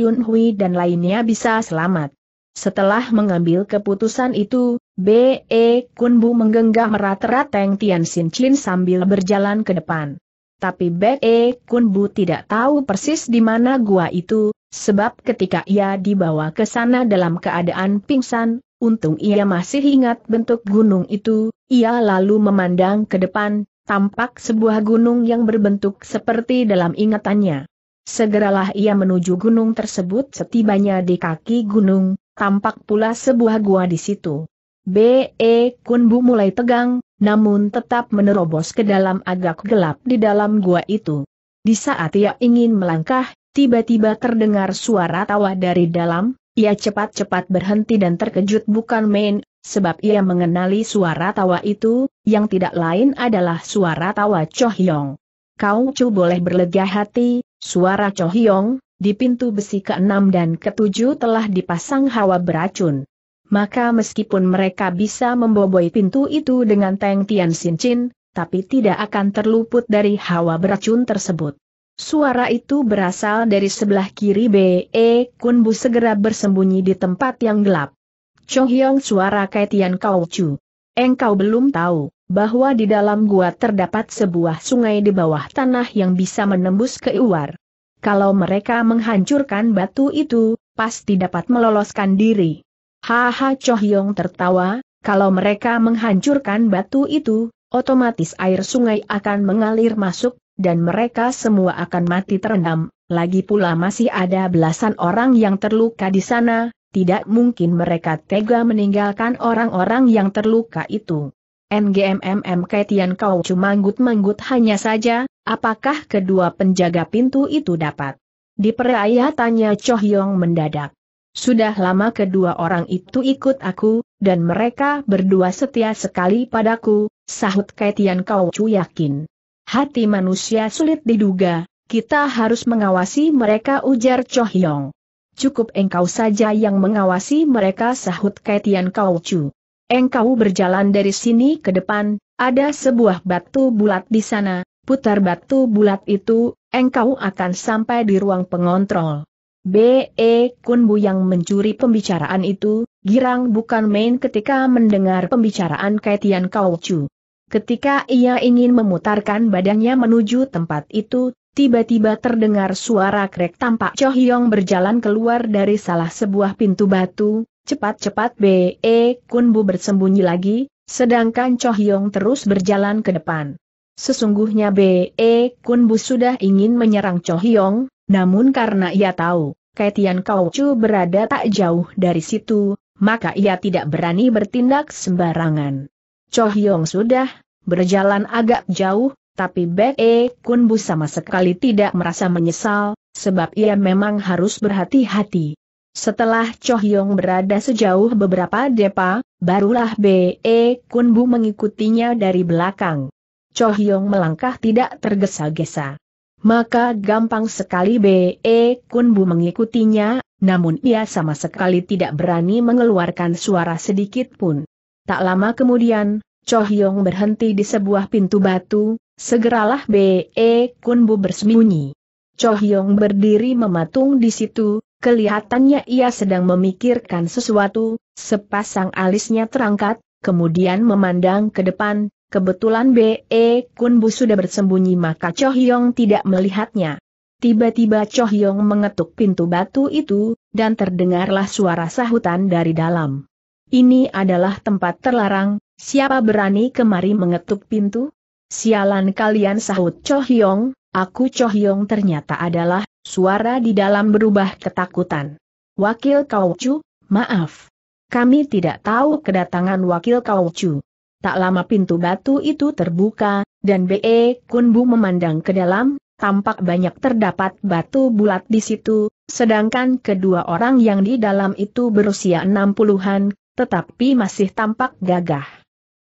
Yun Hui dan lainnya bisa selamat. Setelah mengambil keputusan itu, B.E. Kunbu menggenggam erat-erat Teng Tian Sin Chin sambil berjalan ke depan. Tapi B.E. Kun Bu tidak tahu persis di mana gua itu, sebab ketika ia dibawa ke sana dalam keadaan pingsan, untung ia masih ingat bentuk gunung itu, ia lalu memandang ke depan, tampak sebuah gunung yang berbentuk seperti dalam ingatannya. Segeralah ia menuju gunung tersebut setibanya di kaki gunung, tampak pula sebuah gua di situ. B.E. Kunbu mulai tegang, namun tetap menerobos ke dalam agak gelap di dalam gua itu. Di saat ia ingin melangkah, tiba-tiba terdengar suara tawa dari dalam, ia cepat-cepat berhenti dan terkejut bukan main, sebab ia mengenali suara tawa itu, yang tidak lain adalah suara tawa Cho Hyong. Kau cu boleh berlega hati, Suara Chohyong, di pintu besi ke-6 dan ke-7 telah dipasang hawa beracun. Maka meskipun mereka bisa memboboi pintu itu dengan Teng Tian Chin, tapi tidak akan terluput dari hawa beracun tersebut. Suara itu berasal dari sebelah kiri B.E. E, Kunbu segera bersembunyi di tempat yang gelap. Chohyong suara Kaitian Kau Chu. Engkau belum tahu, bahwa di dalam gua terdapat sebuah sungai di bawah tanah yang bisa menembus ke luar. Kalau mereka menghancurkan batu itu, pasti dapat meloloskan diri. Haha Choh Yong tertawa, kalau mereka menghancurkan batu itu, otomatis air sungai akan mengalir masuk, dan mereka semua akan mati terendam. Lagi pula masih ada belasan orang yang terluka di sana, tidak mungkin mereka tega meninggalkan orang-orang yang terluka itu. NGMMM Ketian Kau cuma manggut-manggut hanya saja, apakah kedua penjaga pintu itu dapat? Di tanya Choh Yong mendadak. Sudah lama kedua orang itu ikut aku, dan mereka berdua setia sekali padaku, sahut Ketian Kau cu yakin. Hati manusia sulit diduga, kita harus mengawasi mereka ujar Choh Yong. Cukup engkau saja yang mengawasi mereka sahut Kaitian Kau Chu. Engkau berjalan dari sini ke depan, ada sebuah batu bulat di sana, putar batu bulat itu, engkau akan sampai di ruang pengontrol. B.E. Kunbu yang mencuri pembicaraan itu, girang bukan main ketika mendengar pembicaraan Kaitian Kau Chu. Ketika ia ingin memutarkan badannya menuju tempat itu, Tiba-tiba terdengar suara krek tampak Cho Hyong berjalan keluar dari salah sebuah pintu batu, cepat-cepat B.E. Kun Bu bersembunyi lagi, sedangkan Cho Hyong terus berjalan ke depan. Sesungguhnya B.E. Kun Bu sudah ingin menyerang Cho Hyong, namun karena ia tahu, Kaitian Chu berada tak jauh dari situ, maka ia tidak berani bertindak sembarangan. Cho Hyong sudah berjalan agak jauh, tapi Bek E Kun Bu sama sekali tidak merasa menyesal, sebab ia memang harus berhati-hati. Setelah Choh Yong berada sejauh beberapa depa, barulah B.E. Kun Bu mengikutinya dari belakang. Choh Yong melangkah tidak tergesa-gesa. Maka gampang sekali B.E. Kun Bu mengikutinya, namun ia sama sekali tidak berani mengeluarkan suara sedikit pun. Tak lama kemudian, Choh Yong berhenti di sebuah pintu batu, Segeralah B.E. Kunbu bersembunyi. Cho Hyong berdiri mematung di situ, kelihatannya ia sedang memikirkan sesuatu, sepasang alisnya terangkat, kemudian memandang ke depan, kebetulan B.E. Kunbu sudah bersembunyi maka Cho Hyong tidak melihatnya. Tiba-tiba Cho Hyong mengetuk pintu batu itu, dan terdengarlah suara sahutan dari dalam. Ini adalah tempat terlarang, siapa berani kemari mengetuk pintu? Sialan kalian sahut Cho Hyong, aku Cho Hyong ternyata adalah, suara di dalam berubah ketakutan. Wakil Kau maaf. Kami tidak tahu kedatangan Wakil Kau Tak lama pintu batu itu terbuka, dan B.E. Kunbu memandang ke dalam, tampak banyak terdapat batu bulat di situ, sedangkan kedua orang yang di dalam itu berusia 60-an, tetapi masih tampak gagah.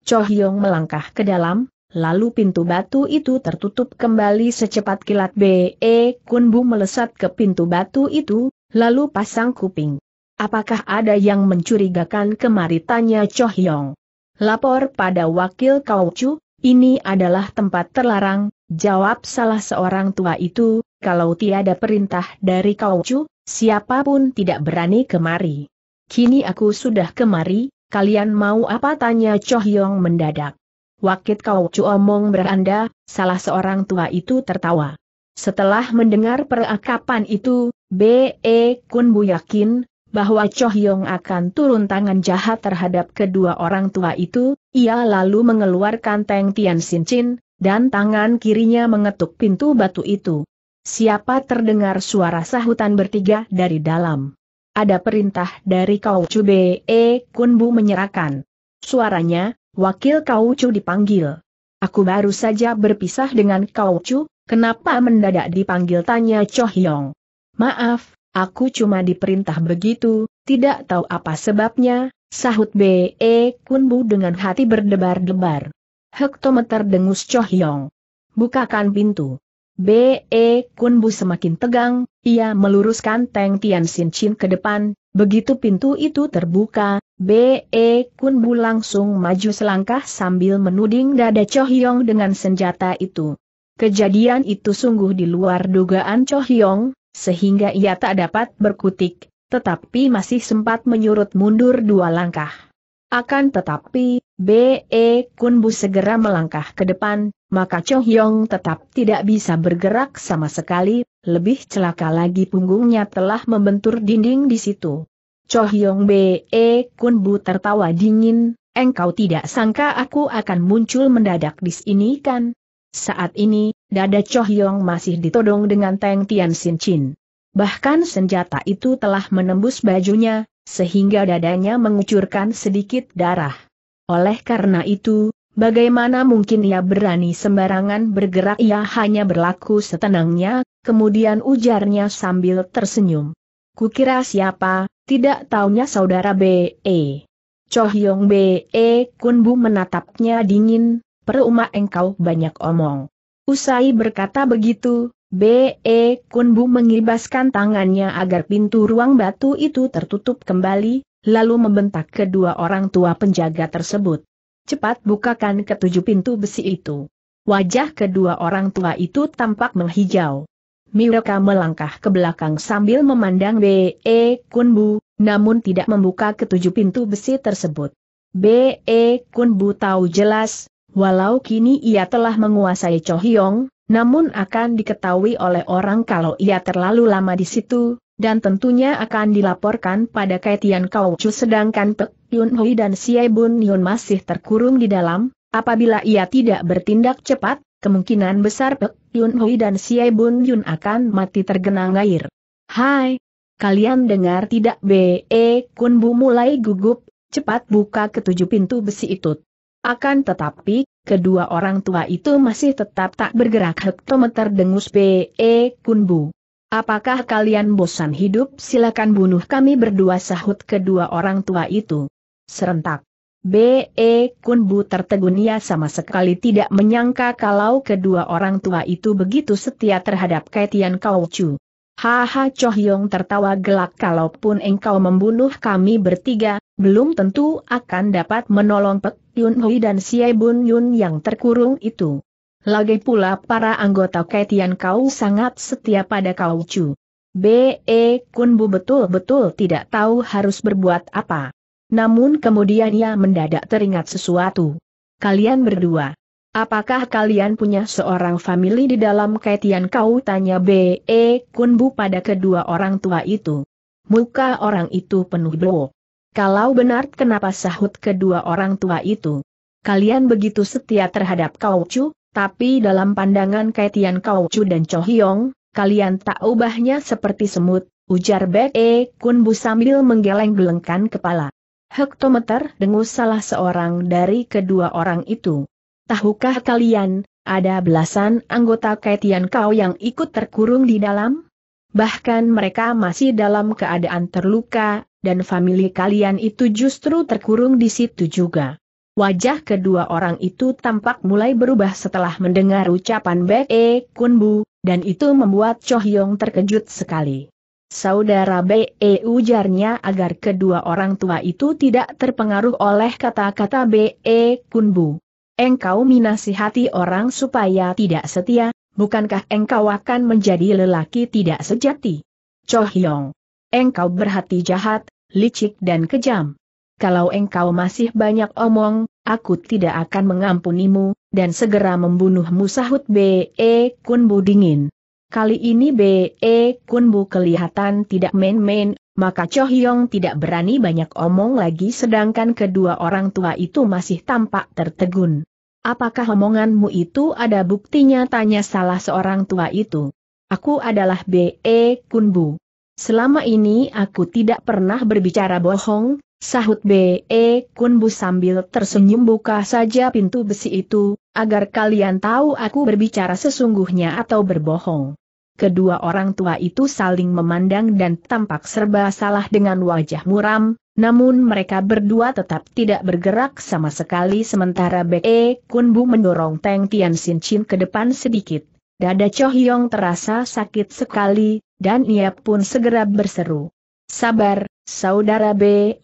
Cho Hyong melangkah ke dalam, Lalu pintu batu itu tertutup kembali secepat kilat B.E. Kunbu melesat ke pintu batu itu, lalu pasang kuping. Apakah ada yang mencurigakan kemari tanya Cho Hyong? Lapor pada wakil Kauju. ini adalah tempat terlarang, jawab salah seorang tua itu, kalau tiada perintah dari Chu, siapapun tidak berani kemari. Kini aku sudah kemari, kalian mau apa tanya Cho Hyong mendadak. Wakit Kau cu omong beranda, salah seorang tua itu tertawa. Setelah mendengar perakapan itu, B.E. Kun Bu yakin, bahwa Cho Yong akan turun tangan jahat terhadap kedua orang tua itu, ia lalu mengeluarkan Teng Tian Sin Chin, dan tangan kirinya mengetuk pintu batu itu. Siapa terdengar suara sahutan bertiga dari dalam? Ada perintah dari Kau Chu E Kun Bu menyerahkan. Suaranya, Wakil Chu dipanggil. Aku baru saja berpisah dengan Chu, kenapa mendadak dipanggil tanya Cho Hyong. Maaf, aku cuma diperintah begitu, tidak tahu apa sebabnya, sahut B.E. E Kunbu dengan hati berdebar-debar. Hektometer dengus Cho Hyong. Bukakan pintu. B.E. E Kunbu semakin tegang, ia meluruskan Teng Tian Sin Chin ke depan, Begitu pintu itu terbuka, B.E. Kunbu langsung maju selangkah sambil menuding dada Cho Hyong dengan senjata itu. Kejadian itu sungguh di luar dugaan Cho Hyong, sehingga ia tak dapat berkutik, tetapi masih sempat menyurut mundur dua langkah. Akan tetapi, B.E. Kunbu segera melangkah ke depan, maka Cho Hyong tetap tidak bisa bergerak sama sekali, lebih celaka lagi punggungnya telah membentur dinding di situ. Cho Hyong B.E. Kunbu tertawa dingin, engkau tidak sangka aku akan muncul mendadak di sini kan? Saat ini, dada Cho Hyong masih ditodong dengan Teng Tian Sin Chin. Bahkan senjata itu telah menembus bajunya, sehingga dadanya mengucurkan sedikit darah. Oleh karena itu, bagaimana mungkin ia berani sembarangan bergerak ia hanya berlaku setenangnya, kemudian ujarnya sambil tersenyum. Kukira siapa, tidak taunya saudara B.E. Chohyong B.E. Kunbu menatapnya dingin, Perumah engkau banyak omong. Usai berkata begitu, B.E. Kunbu mengibaskan tangannya agar pintu ruang batu itu tertutup kembali, lalu membentak kedua orang tua penjaga tersebut. Cepat bukakan ketujuh pintu besi itu. Wajah kedua orang tua itu tampak menghijau. Mireka melangkah ke belakang sambil memandang B.E. Kunbu, namun tidak membuka ketujuh pintu besi tersebut. B.E. Kunbu tahu jelas, walau kini ia telah menguasai Hyong, namun akan diketahui oleh orang kalau ia terlalu lama di situ, dan tentunya akan dilaporkan pada Kaitian Kaucu sedangkan Pek Yun Hui dan Xie Bun Yun masih terkurung di dalam, apabila ia tidak bertindak cepat, kemungkinan besar Pek Yun Hui dan Xie Bun Yun akan mati tergenang air. Hai, kalian dengar tidak Be Kunbu mulai gugup, cepat buka ketujuh pintu besi itu. Akan tetapi, kedua orang tua itu masih tetap tak bergerak hektometer dengus P.E. Kunbu. Apakah kalian bosan hidup silakan bunuh kami berdua sahut kedua orang tua itu. Serentak. B.E. Kunbu tertegun ia sama sekali tidak menyangka kalau kedua orang tua itu begitu setia terhadap Kaitian Kauchu. Haha Yong tertawa gelak kalaupun engkau membunuh kami bertiga, belum tentu akan dapat menolong Pek Yun Hui dan Si Bun Yun yang terkurung itu. Lagi pula para anggota Kaitian kau sangat setia pada kau Chu. B.E. Kun Bu betul-betul tidak tahu harus berbuat apa. Namun kemudian ia mendadak teringat sesuatu. Kalian berdua. Apakah kalian punya seorang famili di dalam kaitian kau tanya B.E. Kunbu pada kedua orang tua itu. Muka orang itu penuh blow. Kalau benar kenapa sahut kedua orang tua itu? Kalian begitu setia terhadap kau cu, tapi dalam pandangan kaitian kau cu dan Hyong, kalian tak ubahnya seperti semut, ujar B.E. Kunbu sambil menggeleng-gelengkan kepala. Hektometer dengus salah seorang dari kedua orang itu. Tahukah kalian, ada belasan anggota Kaitian Kau yang ikut terkurung di dalam? Bahkan mereka masih dalam keadaan terluka, dan famili kalian itu justru terkurung di situ juga. Wajah kedua orang itu tampak mulai berubah setelah mendengar ucapan Bek Kunbu, dan itu membuat Cho Hyong terkejut sekali. Saudara Be ujarnya agar kedua orang tua itu tidak terpengaruh oleh kata-kata Be Kunbu engkau minasihati orang supaya tidak setia, bukankah engkau akan menjadi lelaki tidak sejati? Cho Hyong, engkau berhati jahat, licik dan kejam. Kalau engkau masih banyak omong, aku tidak akan mengampunimu, dan segera membunuhmu sahut B.E. E Kunbu dingin. Kali ini B.E. E Kunbu kelihatan tidak main-main, maka Cho Hyong tidak berani banyak omong lagi sedangkan kedua orang tua itu masih tampak tertegun. Apakah omonganmu itu ada buktinya tanya salah seorang tua itu. Aku adalah B.E. Kunbu. Selama ini aku tidak pernah berbicara bohong, sahut B.E. Kunbu sambil tersenyum buka saja pintu besi itu, agar kalian tahu aku berbicara sesungguhnya atau berbohong kedua orang tua itu saling memandang dan tampak serba salah dengan wajah muram, namun mereka berdua tetap tidak bergerak sama sekali sementara Be Kunbu mendorong Teng Tian Sin Chin ke depan sedikit. Dada Cho Hyong terasa sakit sekali, dan ia pun segera berseru. Sabar, saudara Be.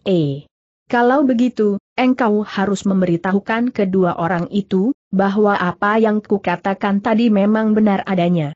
Kalau begitu, engkau harus memberitahukan kedua orang itu, bahwa apa yang kukatakan tadi memang benar adanya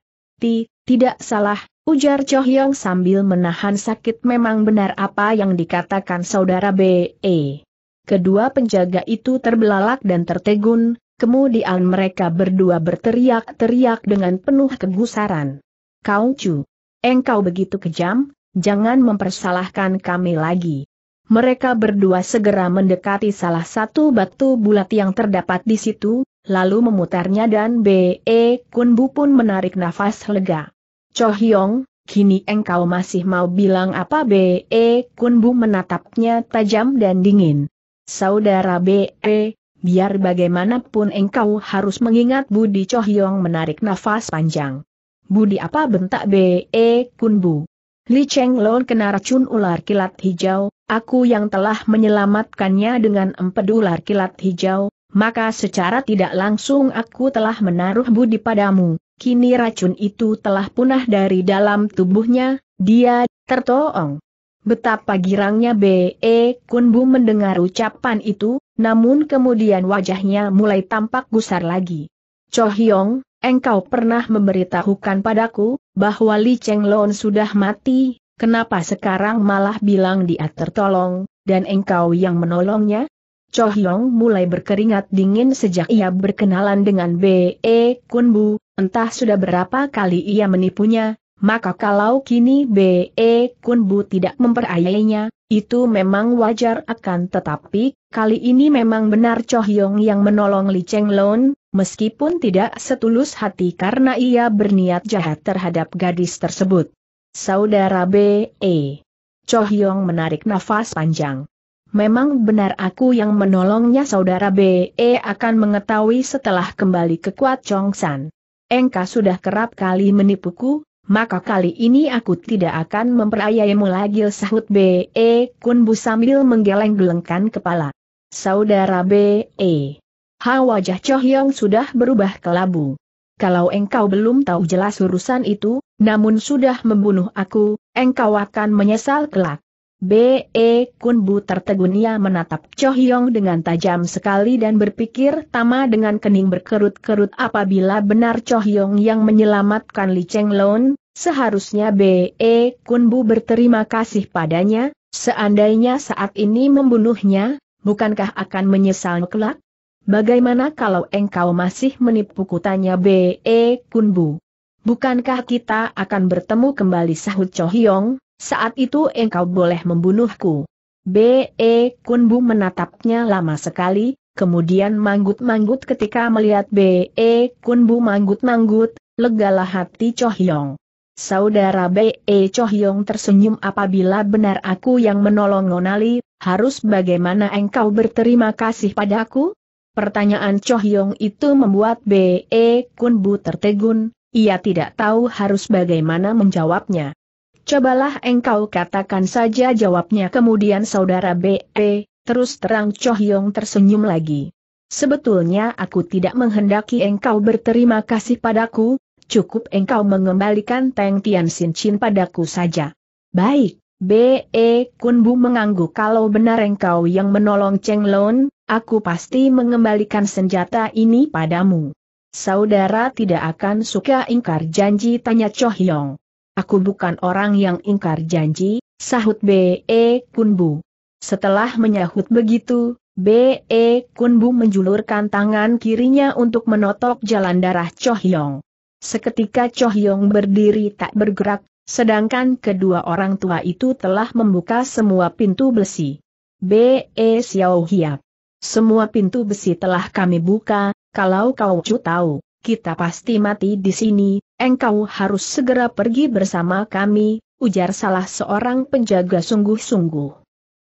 tidak salah, ujar Cho Hyong sambil menahan sakit memang benar apa yang dikatakan saudara B.E. Kedua penjaga itu terbelalak dan tertegun, kemudian mereka berdua berteriak-teriak dengan penuh kegusaran. Kau Chu, engkau begitu kejam, jangan mempersalahkan kami lagi. Mereka berdua segera mendekati salah satu batu bulat yang terdapat di situ, lalu memutarnya dan B.E. Kunbu pun menarik nafas lega. Cho Hyong, kini engkau masih mau bilang apa B.E. Kunbu menatapnya tajam dan dingin. Saudara B.E., biar bagaimanapun engkau harus mengingat Budi Cho Hyong menarik nafas panjang. Budi apa bentak B.E. Kunbu? Li Cheng Lon kena racun ular kilat hijau, aku yang telah menyelamatkannya dengan empedu ular kilat hijau, maka secara tidak langsung aku telah menaruh budi padamu. Kini racun itu telah punah dari dalam tubuhnya, dia tertoong. Betapa girangnya B.E. E Kunbu mendengar ucapan itu, namun kemudian wajahnya mulai tampak gusar lagi. Cho Hyong, engkau pernah memberitahukan padaku, bahwa Li Cheng Lon sudah mati, kenapa sekarang malah bilang dia tertolong, dan engkau yang menolongnya? Cho Hyong mulai berkeringat dingin sejak ia berkenalan dengan B.E. Kun Bu. entah sudah berapa kali ia menipunya, maka kalau kini B.E. Kun Bu tidak memperayainya, itu memang wajar akan tetapi, kali ini memang benar Cho Hyong yang menolong Li Cheng Lon, meskipun tidak setulus hati karena ia berniat jahat terhadap gadis tersebut. Saudara B.E. Cho Hyong menarik nafas panjang. Memang benar aku yang menolongnya saudara BE akan mengetahui setelah kembali ke Kuat Chong San. Engkau sudah kerap kali menipuku, maka kali ini aku tidak akan memperayaimu lagi sahut BE Kunbu sambil menggeleng-gelengkan kepala. Saudara BE. Ha wajah Chohyong sudah berubah kelabu. Kalau engkau belum tahu jelas urusan itu, namun sudah membunuh aku, engkau akan menyesal kelak. B.E. Kun Bu tertegun ia menatap Cho Hyong dengan tajam sekali dan berpikir tama dengan kening berkerut-kerut apabila benar Cho Hyong yang menyelamatkan Li Cheng Lon, seharusnya B.E. Kun Bu berterima kasih padanya, seandainya saat ini membunuhnya, bukankah akan menyesal kelak? Bagaimana kalau engkau masih menipuku tanya B.E. Kun Bu? Bukankah kita akan bertemu kembali sahut Cho Hyong, saat itu engkau boleh membunuhku. B.E. Kunbu menatapnya lama sekali, kemudian manggut-manggut ketika melihat B.E. Kunbu manggut-manggut, legalah hati Cho Hyong. Saudara B.E. Cho Hyong tersenyum apabila benar aku yang menolong Nonali, harus bagaimana engkau berterima kasih padaku? Pertanyaan Cho Hyong itu membuat B.E. Kunbu tertegun, ia tidak tahu harus bagaimana menjawabnya. Cobalah engkau katakan saja jawabnya kemudian saudara B.E., terus terang Cho Hyong tersenyum lagi. Sebetulnya aku tidak menghendaki engkau berterima kasih padaku, cukup engkau mengembalikan Teng Tian Sin Chin padaku saja. Baik, B.E. Kun Bu mengangguk kalau benar engkau yang menolong Cheng Lon, aku pasti mengembalikan senjata ini padamu. Saudara tidak akan suka ingkar janji tanya Cho Hyong. Aku bukan orang yang ingkar janji, sahut B.E. E Kunbu. Setelah menyahut begitu, B.E. E Kunbu menjulurkan tangan kirinya untuk menotok jalan darah Chohyong. Seketika Chohyong berdiri tak bergerak, sedangkan kedua orang tua itu telah membuka semua pintu besi. B.E. E Xiao Hiap. Semua pintu besi telah kami buka, kalau kau cu tahu kita pasti mati di sini, engkau harus segera pergi bersama kami, ujar salah seorang penjaga sungguh-sungguh.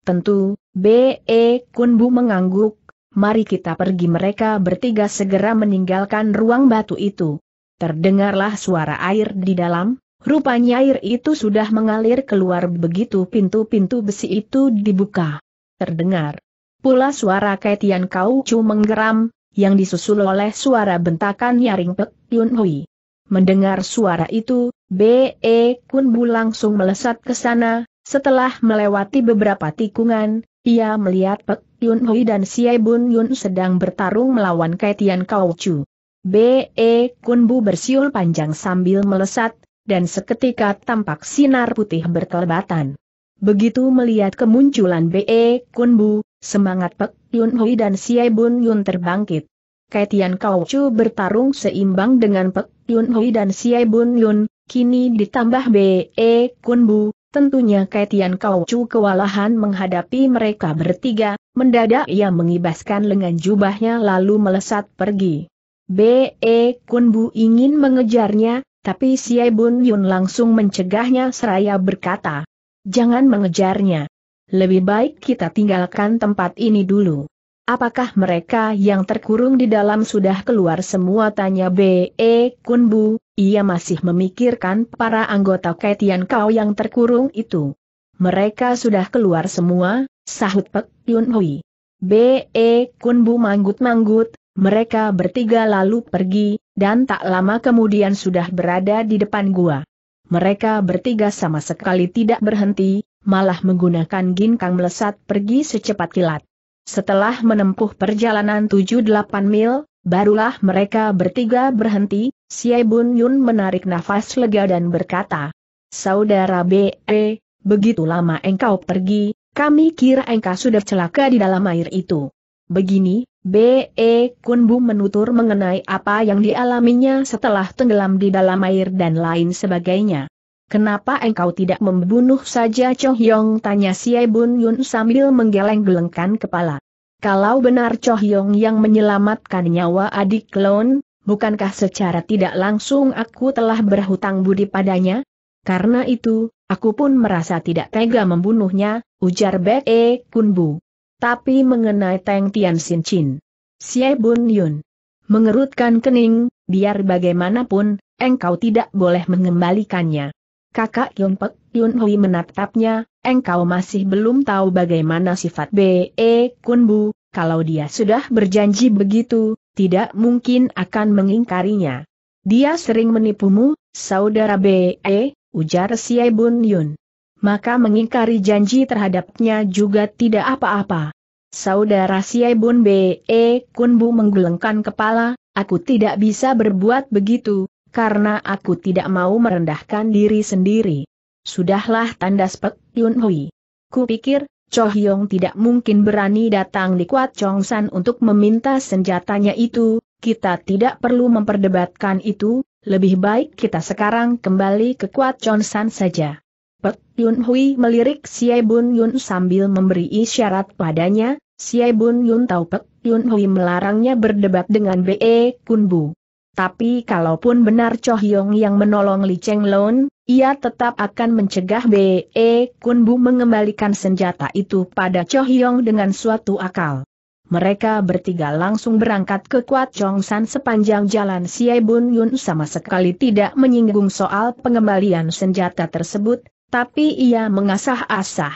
Tentu, B.E. Kunbu mengangguk, mari kita pergi mereka bertiga segera meninggalkan ruang batu itu. Terdengarlah suara air di dalam, rupanya air itu sudah mengalir keluar begitu pintu-pintu besi itu dibuka. Terdengar pula suara Kaitian Kau Chu menggeram, yang disusul oleh suara bentakan nyaring Pek Yun Hui. Mendengar suara itu, B.E. E Kun Bu langsung melesat ke sana, setelah melewati beberapa tikungan, ia melihat Pek Yun Hui dan Xie Bun Yun sedang bertarung melawan Kaitian Kau Chu. B.E. E Kun Bu bersiul panjang sambil melesat, dan seketika tampak sinar putih berkelebatan. Begitu melihat kemunculan B.E. E Kun Bu, semangat Pek Yun Hui dan Xie Bun Yun terbangkit. Kaitian Kau Chu bertarung seimbang dengan Pek Yun Hui dan Xie Bun Yun, kini ditambah B.E. E Kun Bu, tentunya Kaitian Kau Chu kewalahan menghadapi mereka bertiga, mendadak ia mengibaskan lengan jubahnya lalu melesat pergi. B.E. E Kun Bu ingin mengejarnya, tapi Xie Bun Yun langsung mencegahnya seraya berkata, Jangan mengejarnya lebih baik kita tinggalkan tempat ini dulu. Apakah mereka yang terkurung di dalam sudah keluar semua tanya B.E. Kunbu, ia masih memikirkan para anggota Kaitian Kau yang terkurung itu. Mereka sudah keluar semua, sahut Pek Yun Hui. B.E. Kunbu manggut-manggut, mereka bertiga lalu pergi, dan tak lama kemudian sudah berada di depan gua. Mereka bertiga sama sekali tidak berhenti, malah menggunakan ginkang melesat pergi secepat kilat. Setelah menempuh perjalanan 7-8 mil, barulah mereka bertiga berhenti, Siai Bun Yun menarik nafas lega dan berkata, Saudara B.E., begitu lama engkau pergi, kami kira engkau sudah celaka di dalam air itu. Begini, B.E. E, Kunbu menutur mengenai apa yang dialaminya setelah tenggelam di dalam air dan lain sebagainya. Kenapa engkau tidak membunuh saja Cho Hyong? Tanya si Bun Yun sambil menggeleng-gelengkan kepala. Kalau benar Cho Hyong yang menyelamatkan nyawa adik klon, bukankah secara tidak langsung aku telah berhutang budi padanya? Karena itu, aku pun merasa tidak tega membunuhnya, ujar Bek E Kunbu. Tapi mengenai Teng Tian Sin Chin. Si Bun Yun mengerutkan kening, biar bagaimanapun, engkau tidak boleh mengembalikannya. Kakak Yun Pek Yun Hui menatapnya, engkau masih belum tahu bagaimana sifat B.E. E Kun kalau dia sudah berjanji begitu, tidak mungkin akan mengingkarinya. Dia sering menipumu, saudara B.E., e, ujar Siai Bun Yun. Maka mengingkari janji terhadapnya juga tidak apa-apa. Saudara Siai Bun B.E. E Kun Bu menggelengkan kepala, aku tidak bisa berbuat begitu, karena aku tidak mau merendahkan diri sendiri. Sudahlah tandas Pek Yun Hui. Kupikir, Cho Hyong tidak mungkin berani datang di Kuat Chong San untuk meminta senjatanya itu, kita tidak perlu memperdebatkan itu, lebih baik kita sekarang kembali ke Kuat Chong San saja. Pek Yun Hui melirik Siai Bun Yun sambil memberi isyarat padanya, Siai Bun Yun tahu Pek Yun Hui melarangnya berdebat dengan B.E. Kun Bu. Tapi kalaupun benar Cho Hyong yang menolong Li Cheng Loon, ia tetap akan mencegah B.E. E Kun Bu mengembalikan senjata itu pada Cho Hyong dengan suatu akal. Mereka bertiga langsung berangkat ke Kuat Chong San sepanjang jalan Siai Bun Yun sama sekali tidak menyinggung soal pengembalian senjata tersebut, tapi ia mengasah-asah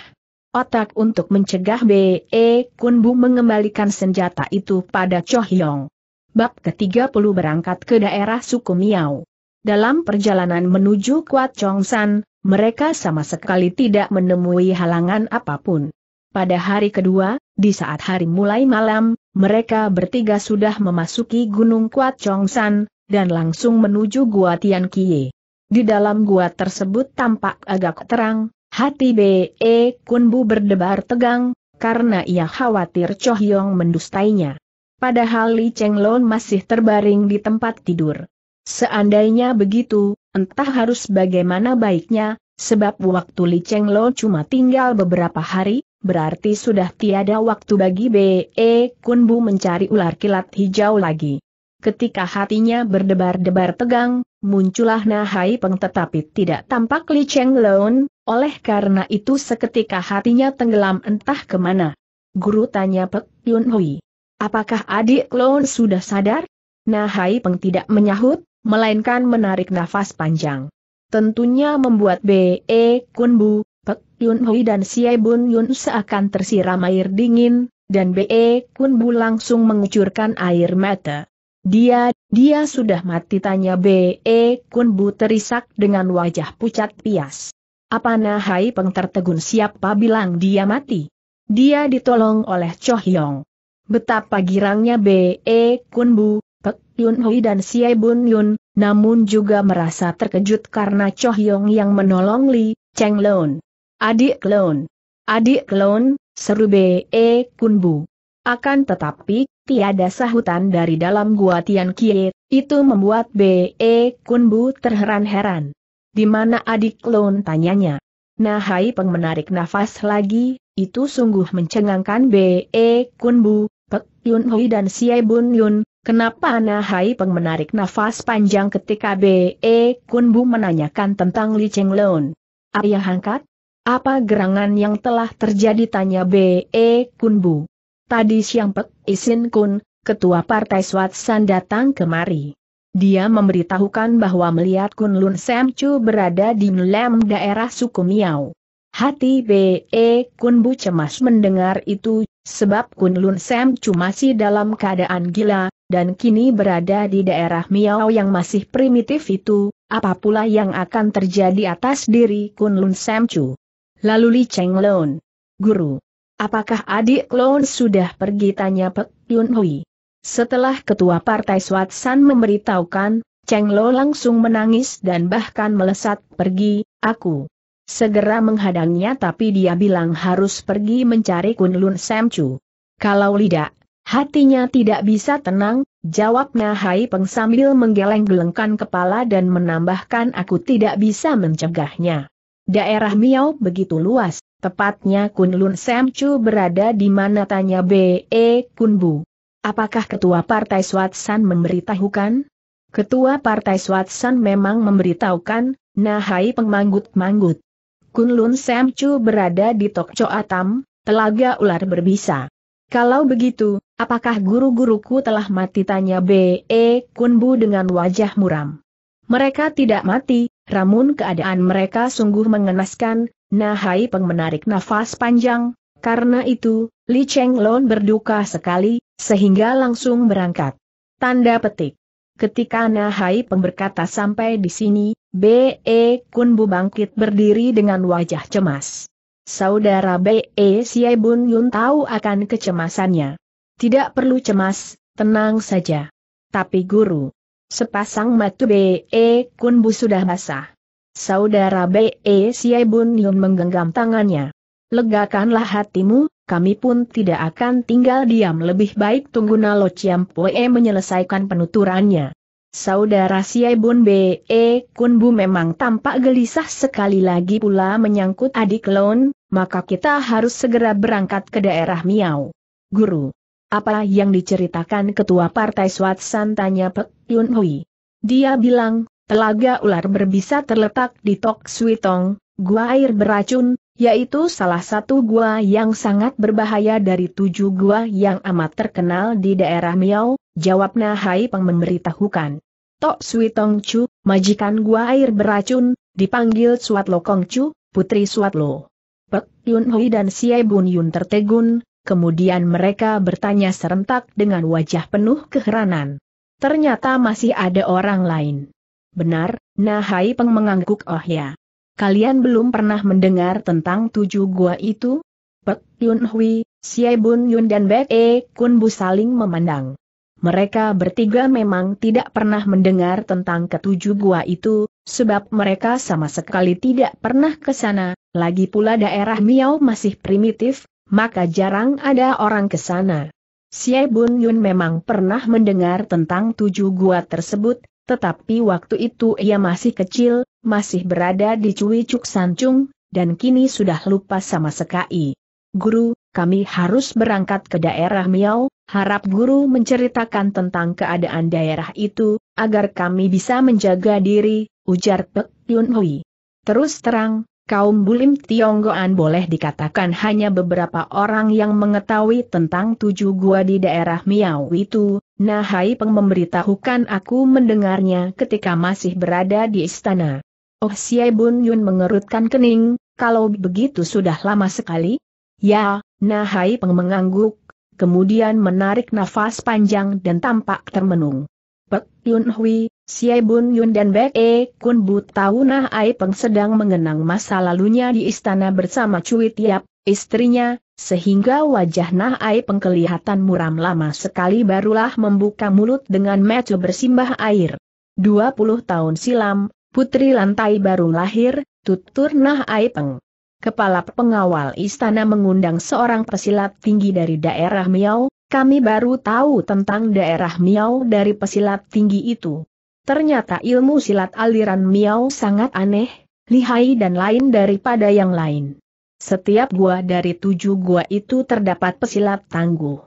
otak untuk mencegah B.E. E Kun Bu mengembalikan senjata itu pada Cho Hyong. Bab ke-30 berangkat ke daerah suku Miao. Dalam perjalanan menuju Kuat Chongsan, mereka sama sekali tidak menemui halangan apapun. Pada hari kedua, di saat hari mulai malam, mereka bertiga sudah memasuki Gunung Kuat Chongsan, dan langsung menuju Gua Tian Kie. Di dalam gua tersebut tampak agak terang, hati B.E. E Kunbu berdebar tegang, karena ia khawatir Choh Yong mendustainya. Padahal Li Cheng Chenglon masih terbaring di tempat tidur. Seandainya begitu, entah harus bagaimana baiknya, sebab waktu Li Cheng Chenglon cuma tinggal beberapa hari, berarti sudah tiada waktu bagi B.E. Kunbu mencari ular kilat hijau lagi. Ketika hatinya berdebar-debar tegang, muncullah Peng tetapi tidak tampak Li Cheng Chenglon, oleh karena itu seketika hatinya tenggelam entah kemana. Guru tanya Pek Yun Hui. Apakah adik klon sudah sadar? Nah Hai Peng tidak menyahut, melainkan menarik nafas panjang. Tentunya membuat B.E. E Kun Bu, Pek Yun Hui dan Siai Bun Yun seakan tersiram air dingin, dan B.E. E Kun Bu langsung mengucurkan air mata. Dia, dia sudah mati tanya B.E. E Kun Bu, terisak dengan wajah pucat pias. Apa Nahai Peng tertegun siapa bilang dia mati? Dia ditolong oleh Cho Hyong. Betapa girangnya B.E. Kunbu, Pek Yun Hui dan Xie Bun Yun, namun juga merasa terkejut karena Cho Hyong yang menolong Li, Cheng Lon. Adik Lon. Adik Lon, seru B.E. Kunbu. Akan tetapi, tiada sahutan dari dalam gua Tian Kie, itu membuat B.E. Kunbu terheran-heran. Di mana adik Lon tanyanya. Nah hai peng menarik nafas lagi, itu sungguh mencengangkan B.E. Kunbu, Yun Hui dan Xie Bun Yun, kenapa Ana Hai Peng menarik nafas panjang ketika B.E. Kun Bu menanyakan tentang Li Cheng Lun? Ayah angkat? Apa gerangan yang telah terjadi tanya B.E. Kun Bu? Tadi siang Pek Isin Kun, ketua partai Swatsan datang kemari. Dia memberitahukan bahwa melihat Kun Lun Sam Chu berada di Nlem daerah suku Miao. Hati B.E. Kun Bu cemas mendengar itu, Sebab Kunlun Sam cuma si dalam keadaan gila, dan kini berada di daerah Miao yang masih primitif itu, apa pula yang akan terjadi atas diri Kunlun Sam Chu? Lalu Li Cheng Guru. Apakah adik Lon sudah pergi tanya Pek Yun Hui? Setelah ketua partai San memberitahukan, Cheng Lo langsung menangis dan bahkan melesat pergi, aku, Segera menghadangnya tapi dia bilang harus pergi mencari Kunlun Samcu. Kalau tidak, hatinya tidak bisa tenang, Jawab Nahai Peng sambil menggeleng-gelengkan kepala dan menambahkan aku tidak bisa mencegahnya. Daerah Miao begitu luas, tepatnya Kunlun Samcu berada di mana tanya B.E. Kunbu. Apakah Ketua Partai Swatsan memberitahukan? Ketua Partai Swatsan memang memberitahukan, Nahai Peng manggut manggut Kunlun semcu berada di Tokco Atam, telaga ular berbisa. Kalau begitu, apakah guru-guruku telah mati tanya B.E. E Kunbu dengan wajah muram. Mereka tidak mati, Ramun keadaan mereka sungguh mengenaskan, nahai pengmenarik nafas panjang, karena itu, Li Cheng Lon berduka sekali, sehingga langsung berangkat. Tanda petik. Ketika Nahai Peng sampai di sini, B.E. E Kun Bu bangkit berdiri dengan wajah cemas. Saudara B.E. Siai e Bun Yun tahu akan kecemasannya. Tidak perlu cemas, tenang saja. Tapi guru, sepasang mata B.E. E Kun Bu sudah basah. Saudara B.E. Siai Bun Yun menggenggam tangannya. Legakanlah hatimu, kami pun tidak akan tinggal diam lebih baik tunggu Nalo Pue menyelesaikan penuturannya. Saudara Siai Bun B.E. E, Kun Bu memang tampak gelisah sekali lagi pula menyangkut adik Lon, maka kita harus segera berangkat ke daerah Miao. Guru, apa yang diceritakan Ketua Partai Swatsan tanya Pek Yun Hui. Dia bilang, telaga ular berbisa terletak di Tok Sui Tong, gua air beracun, yaitu salah satu gua yang sangat berbahaya dari tujuh gua yang amat terkenal di daerah Miao, jawab Nahai Peng memberitahukan. Tok Sui Tong Chu, majikan gua air beracun, dipanggil Suat Lo Kong Chu, putri Suat Lo. Pek Yun Hui dan Xie Bun Yun tertegun, kemudian mereka bertanya serentak dengan wajah penuh keheranan. Ternyata masih ada orang lain. Benar, Nahai Peng mengangguk oh ya. Kalian belum pernah mendengar tentang tujuh gua itu? Pek Yun Hui, Siai Bun Yun dan Bek E Kun Bu saling memandang. Mereka bertiga memang tidak pernah mendengar tentang ketujuh gua itu, sebab mereka sama sekali tidak pernah ke sana, lagi pula daerah Miao masih primitif, maka jarang ada orang ke sana. Siai Bun Yun memang pernah mendengar tentang tujuh gua tersebut, tetapi waktu itu ia masih kecil, masih berada di Cui Cuk Sancung, dan kini sudah lupa sama sekali. Guru, kami harus berangkat ke daerah Miao, harap guru menceritakan tentang keadaan daerah itu, agar kami bisa menjaga diri, ujar Pek Yun Hui. Terus terang, kaum bulim Tionggoan boleh dikatakan hanya beberapa orang yang mengetahui tentang tujuh gua di daerah Miao itu, nah Peng memberitahukan aku mendengarnya ketika masih berada di istana. Oh Xie Bun Yun mengerutkan kening, kalau begitu sudah lama sekali? Ya, nah peng mengangguk, kemudian menarik nafas panjang dan tampak termenung. Pek Yun Hui, Xie Bun Yun dan Bek E Kun Bu tahu Nah Ai Peng sedang mengenang masa lalunya di istana bersama Cui Tiap, istrinya, sehingga wajah Nah Ai Peng kelihatan muram lama sekali barulah membuka mulut dengan mata bersimbah air. 20 tahun silam, putri lantai baru lahir, tutur Nah Ai Peng. Kepala pengawal istana mengundang seorang pesilat tinggi dari daerah Miao, kami baru tahu tentang daerah Miao dari pesilat tinggi itu. Ternyata ilmu silat aliran Miao sangat aneh, lihai dan lain daripada yang lain. Setiap gua dari tujuh gua itu terdapat pesilat tangguh.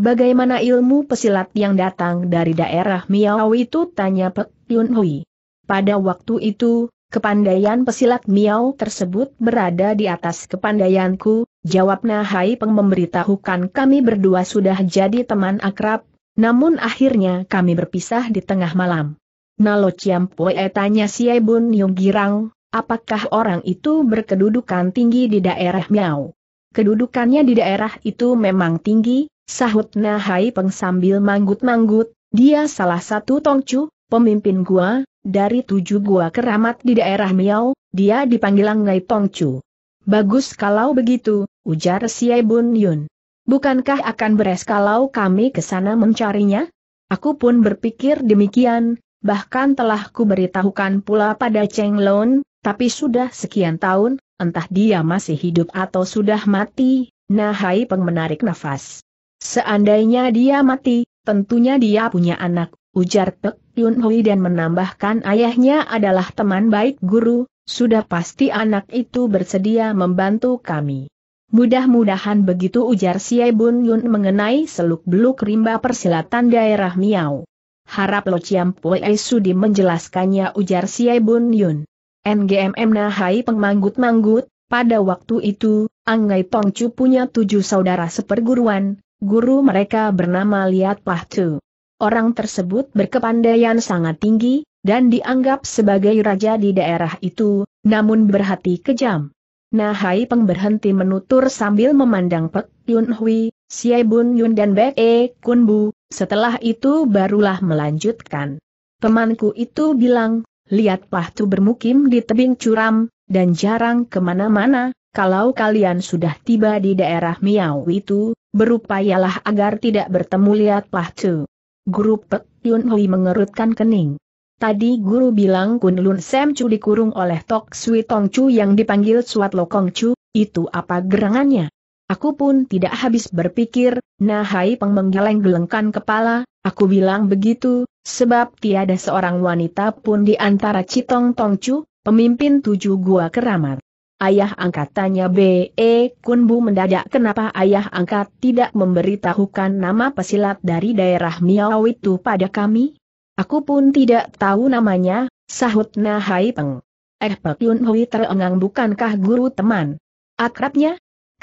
Bagaimana ilmu pesilat yang datang dari daerah Miao itu tanya Pek Yun Hui. Pada waktu itu, kepandaian pesilat Miao tersebut berada di atas kepandaianku, jawab Nahai Peng memberitahukan kami berdua sudah jadi teman akrab, namun akhirnya kami berpisah di tengah malam. Nalo Chiampue tanya si Ebon Yung Girang, apakah orang itu berkedudukan tinggi di daerah Miao? Kedudukannya di daerah itu memang tinggi, sahut Nahai Peng sambil manggut-manggut, dia salah satu tongcu, pemimpin gua, dari tujuh gua keramat di daerah Miao, dia dipanggil Ngai Tongcu. Bagus kalau begitu, ujar si Ebon Yun. Bukankah akan beres kalau kami ke sana mencarinya? Aku pun berpikir demikian, bahkan telah kuberitahukan pula pada Cheng Lon, tapi sudah sekian tahun, entah dia masih hidup atau sudah mati, Nahai hai pengmenarik nafas. Seandainya dia mati, tentunya dia punya anak, ujar Pek Yun Hui dan menambahkan ayahnya adalah teman baik guru, sudah pasti anak itu bersedia membantu kami. Mudah-mudahan begitu ujar Siai Bun Yun mengenai seluk-beluk rimba persilatan daerah Miao. Harap Lo Chiam Pue Sudi menjelaskannya ujar Siai Bun Yun. NGMM Nahai pengmanggut-manggut, pada waktu itu, Anggai Chu punya tujuh saudara seperguruan, guru mereka bernama Liat Pah Tu. Orang tersebut berkepandaian sangat tinggi, dan dianggap sebagai raja di daerah itu, namun berhati kejam. Nahai Hai Peng berhenti menutur sambil memandang Pek Yun Hui, Xie Bun Yun dan Bek E Kun Bu, setelah itu barulah melanjutkan. Temanku itu bilang, lihat Pahtu bermukim di tebing curam, dan jarang kemana-mana, kalau kalian sudah tiba di daerah Miau itu, berupayalah agar tidak bertemu lihat Pahtu. Guru Pek Yun Hui mengerutkan kening. Tadi guru bilang Kun Lun Sem Chu dikurung oleh Tok Sui Tong Chu yang dipanggil Suat Lokong Chu, itu apa gerangannya? Aku pun tidak habis berpikir, Nahai Peng menggeleng-gelengkan kepala, aku bilang begitu, sebab tiada seorang wanita pun di antara Citong Tongcu, pemimpin tujuh gua keramat. Ayah angkatannya B.E. E, Kunbu mendadak kenapa ayah angkat tidak memberitahukan nama pesilat dari daerah Miao itu pada kami? Aku pun tidak tahu namanya, sahut Nahai Peng. Eh Pak Yun Hui terengang bukankah guru teman? Akrabnya,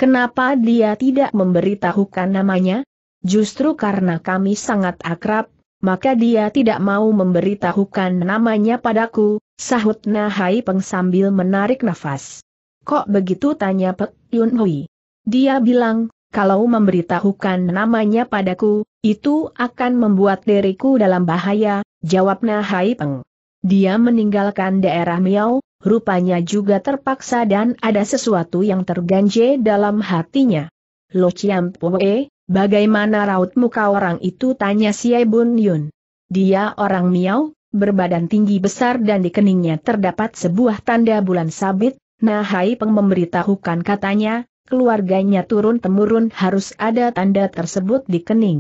Kenapa dia tidak memberitahukan namanya? Justru karena kami sangat akrab, maka dia tidak mau memberitahukan namanya padaku, sahut Nahai Peng sambil menarik nafas. Kok begitu tanya Pek Yun Hui? Dia bilang, kalau memberitahukan namanya padaku, itu akan membuat diriku dalam bahaya, jawab Nahai Peng. Dia meninggalkan daerah Miao, rupanya juga terpaksa dan ada sesuatu yang terganje dalam hatinya. Lo Chiam Poe, bagaimana raut muka orang itu tanya Siai Bun Yun. Dia orang Miao, berbadan tinggi besar dan di keningnya terdapat sebuah tanda bulan sabit, nah Hai Peng memberitahukan katanya, keluarganya turun-temurun harus ada tanda tersebut di kening.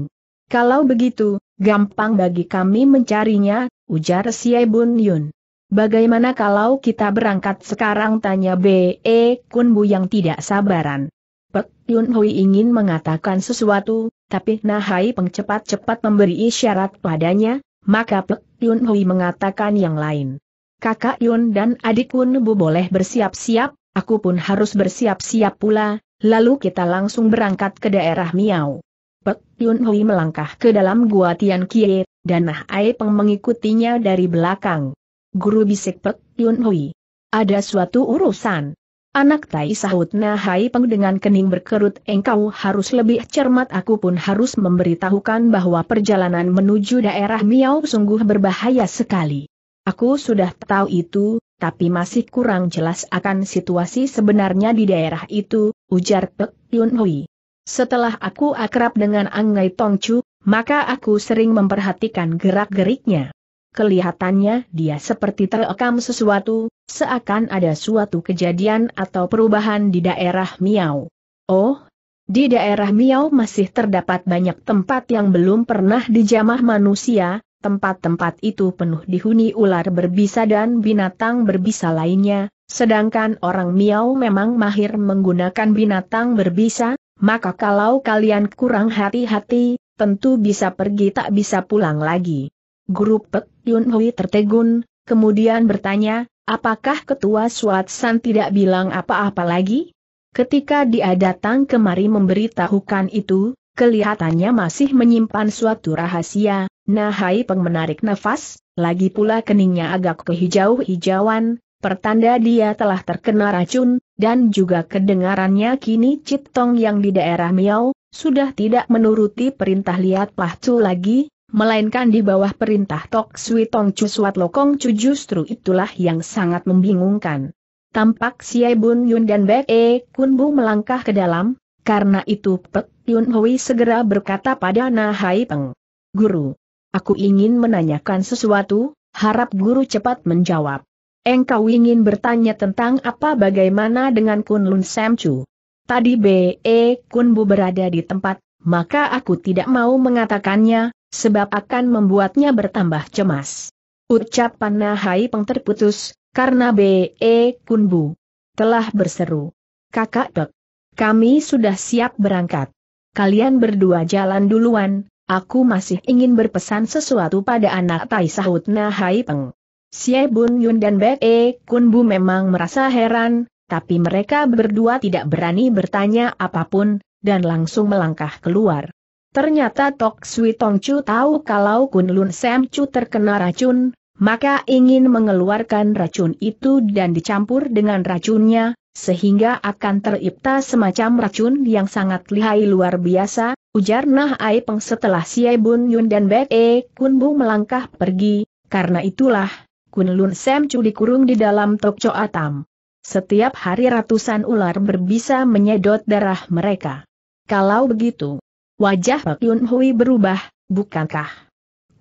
Kalau begitu, gampang bagi kami mencarinya, ujar Siai Bun Yun. Bagaimana kalau kita berangkat sekarang tanya B.E. Kunbu yang tidak sabaran. Pek Yun Hui ingin mengatakan sesuatu, tapi Nahai Peng cepat-cepat memberi isyarat padanya, maka Pek Yun Hui mengatakan yang lain. Kakak Yun dan adik Kunbu boleh bersiap-siap, aku pun harus bersiap-siap pula, lalu kita langsung berangkat ke daerah Miao. Pek Yun Hui melangkah ke dalam gua Tian Kie, dan Nahai Peng mengikutinya dari belakang. Guru bisik Pek Yun Hui. Ada suatu urusan. Anak tai sahut Nahai Peng dengan kening berkerut engkau harus lebih cermat aku pun harus memberitahukan bahwa perjalanan menuju daerah Miao sungguh berbahaya sekali. Aku sudah tahu itu, tapi masih kurang jelas akan situasi sebenarnya di daerah itu, ujar Pek Yun Hui. Setelah aku akrab dengan Angai Tongcu, maka aku sering memperhatikan gerak-geriknya. Kelihatannya dia seperti terekam sesuatu, seakan ada suatu kejadian atau perubahan di daerah Miao. Oh, di daerah Miao masih terdapat banyak tempat yang belum pernah dijamah manusia, tempat-tempat itu penuh dihuni ular berbisa dan binatang berbisa lainnya, sedangkan orang Miao memang mahir menggunakan binatang berbisa, maka kalau kalian kurang hati-hati, tentu bisa pergi tak bisa pulang lagi. Guru Pek Yun Hui tertegun, kemudian bertanya, apakah ketua Suat San tidak bilang apa-apa lagi? Ketika dia datang kemari memberitahukan itu, kelihatannya masih menyimpan suatu rahasia, nahai pengmenarik nafas, lagi pula keningnya agak kehijau-hijauan, pertanda dia telah terkena racun, dan juga kedengarannya kini Citong yang di daerah Miao, sudah tidak menuruti perintah Liat Pahcu lagi, melainkan di bawah perintah Tok Sui Tong Chu Suat Lokong Chu justru itulah yang sangat membingungkan. Tampak Siai Bun Yun dan Bek E Kun Bu melangkah ke dalam, karena itu Pek Yun Hui segera berkata pada Na Hai Peng. Guru, aku ingin menanyakan sesuatu, harap guru cepat menjawab. Engkau ingin bertanya tentang apa bagaimana dengan Kun Lun Sam Chu? Tadi B.E. E Kun Bu berada di tempat, maka aku tidak mau mengatakannya, sebab akan membuatnya bertambah cemas. Ucap Nahai Peng terputus, karena B.E. E Kunbu telah berseru. Kakak Pek, kami sudah siap berangkat. Kalian berdua jalan duluan, aku masih ingin berpesan sesuatu pada anak Tai sahut Nahai Peng. Xie Bun Yun dan B.E. E Kunbu memang merasa heran, tapi mereka berdua tidak berani bertanya apapun, dan langsung melangkah keluar. Ternyata Tok Sui Tong Chu tahu kalau Kun Lun Sam Chu terkena racun, maka ingin mengeluarkan racun itu dan dicampur dengan racunnya, sehingga akan teripta semacam racun yang sangat lihai luar biasa, ujar Nah Ai Peng setelah Siai Bun Yun dan Bek E Kun Bu melangkah pergi, karena itulah, Kun Lun Sam Chu dikurung di dalam Tok Cho Atam. Setiap hari ratusan ular berbisa menyedot darah mereka. Kalau begitu, Wajah Pak Yun Hui berubah, bukankah?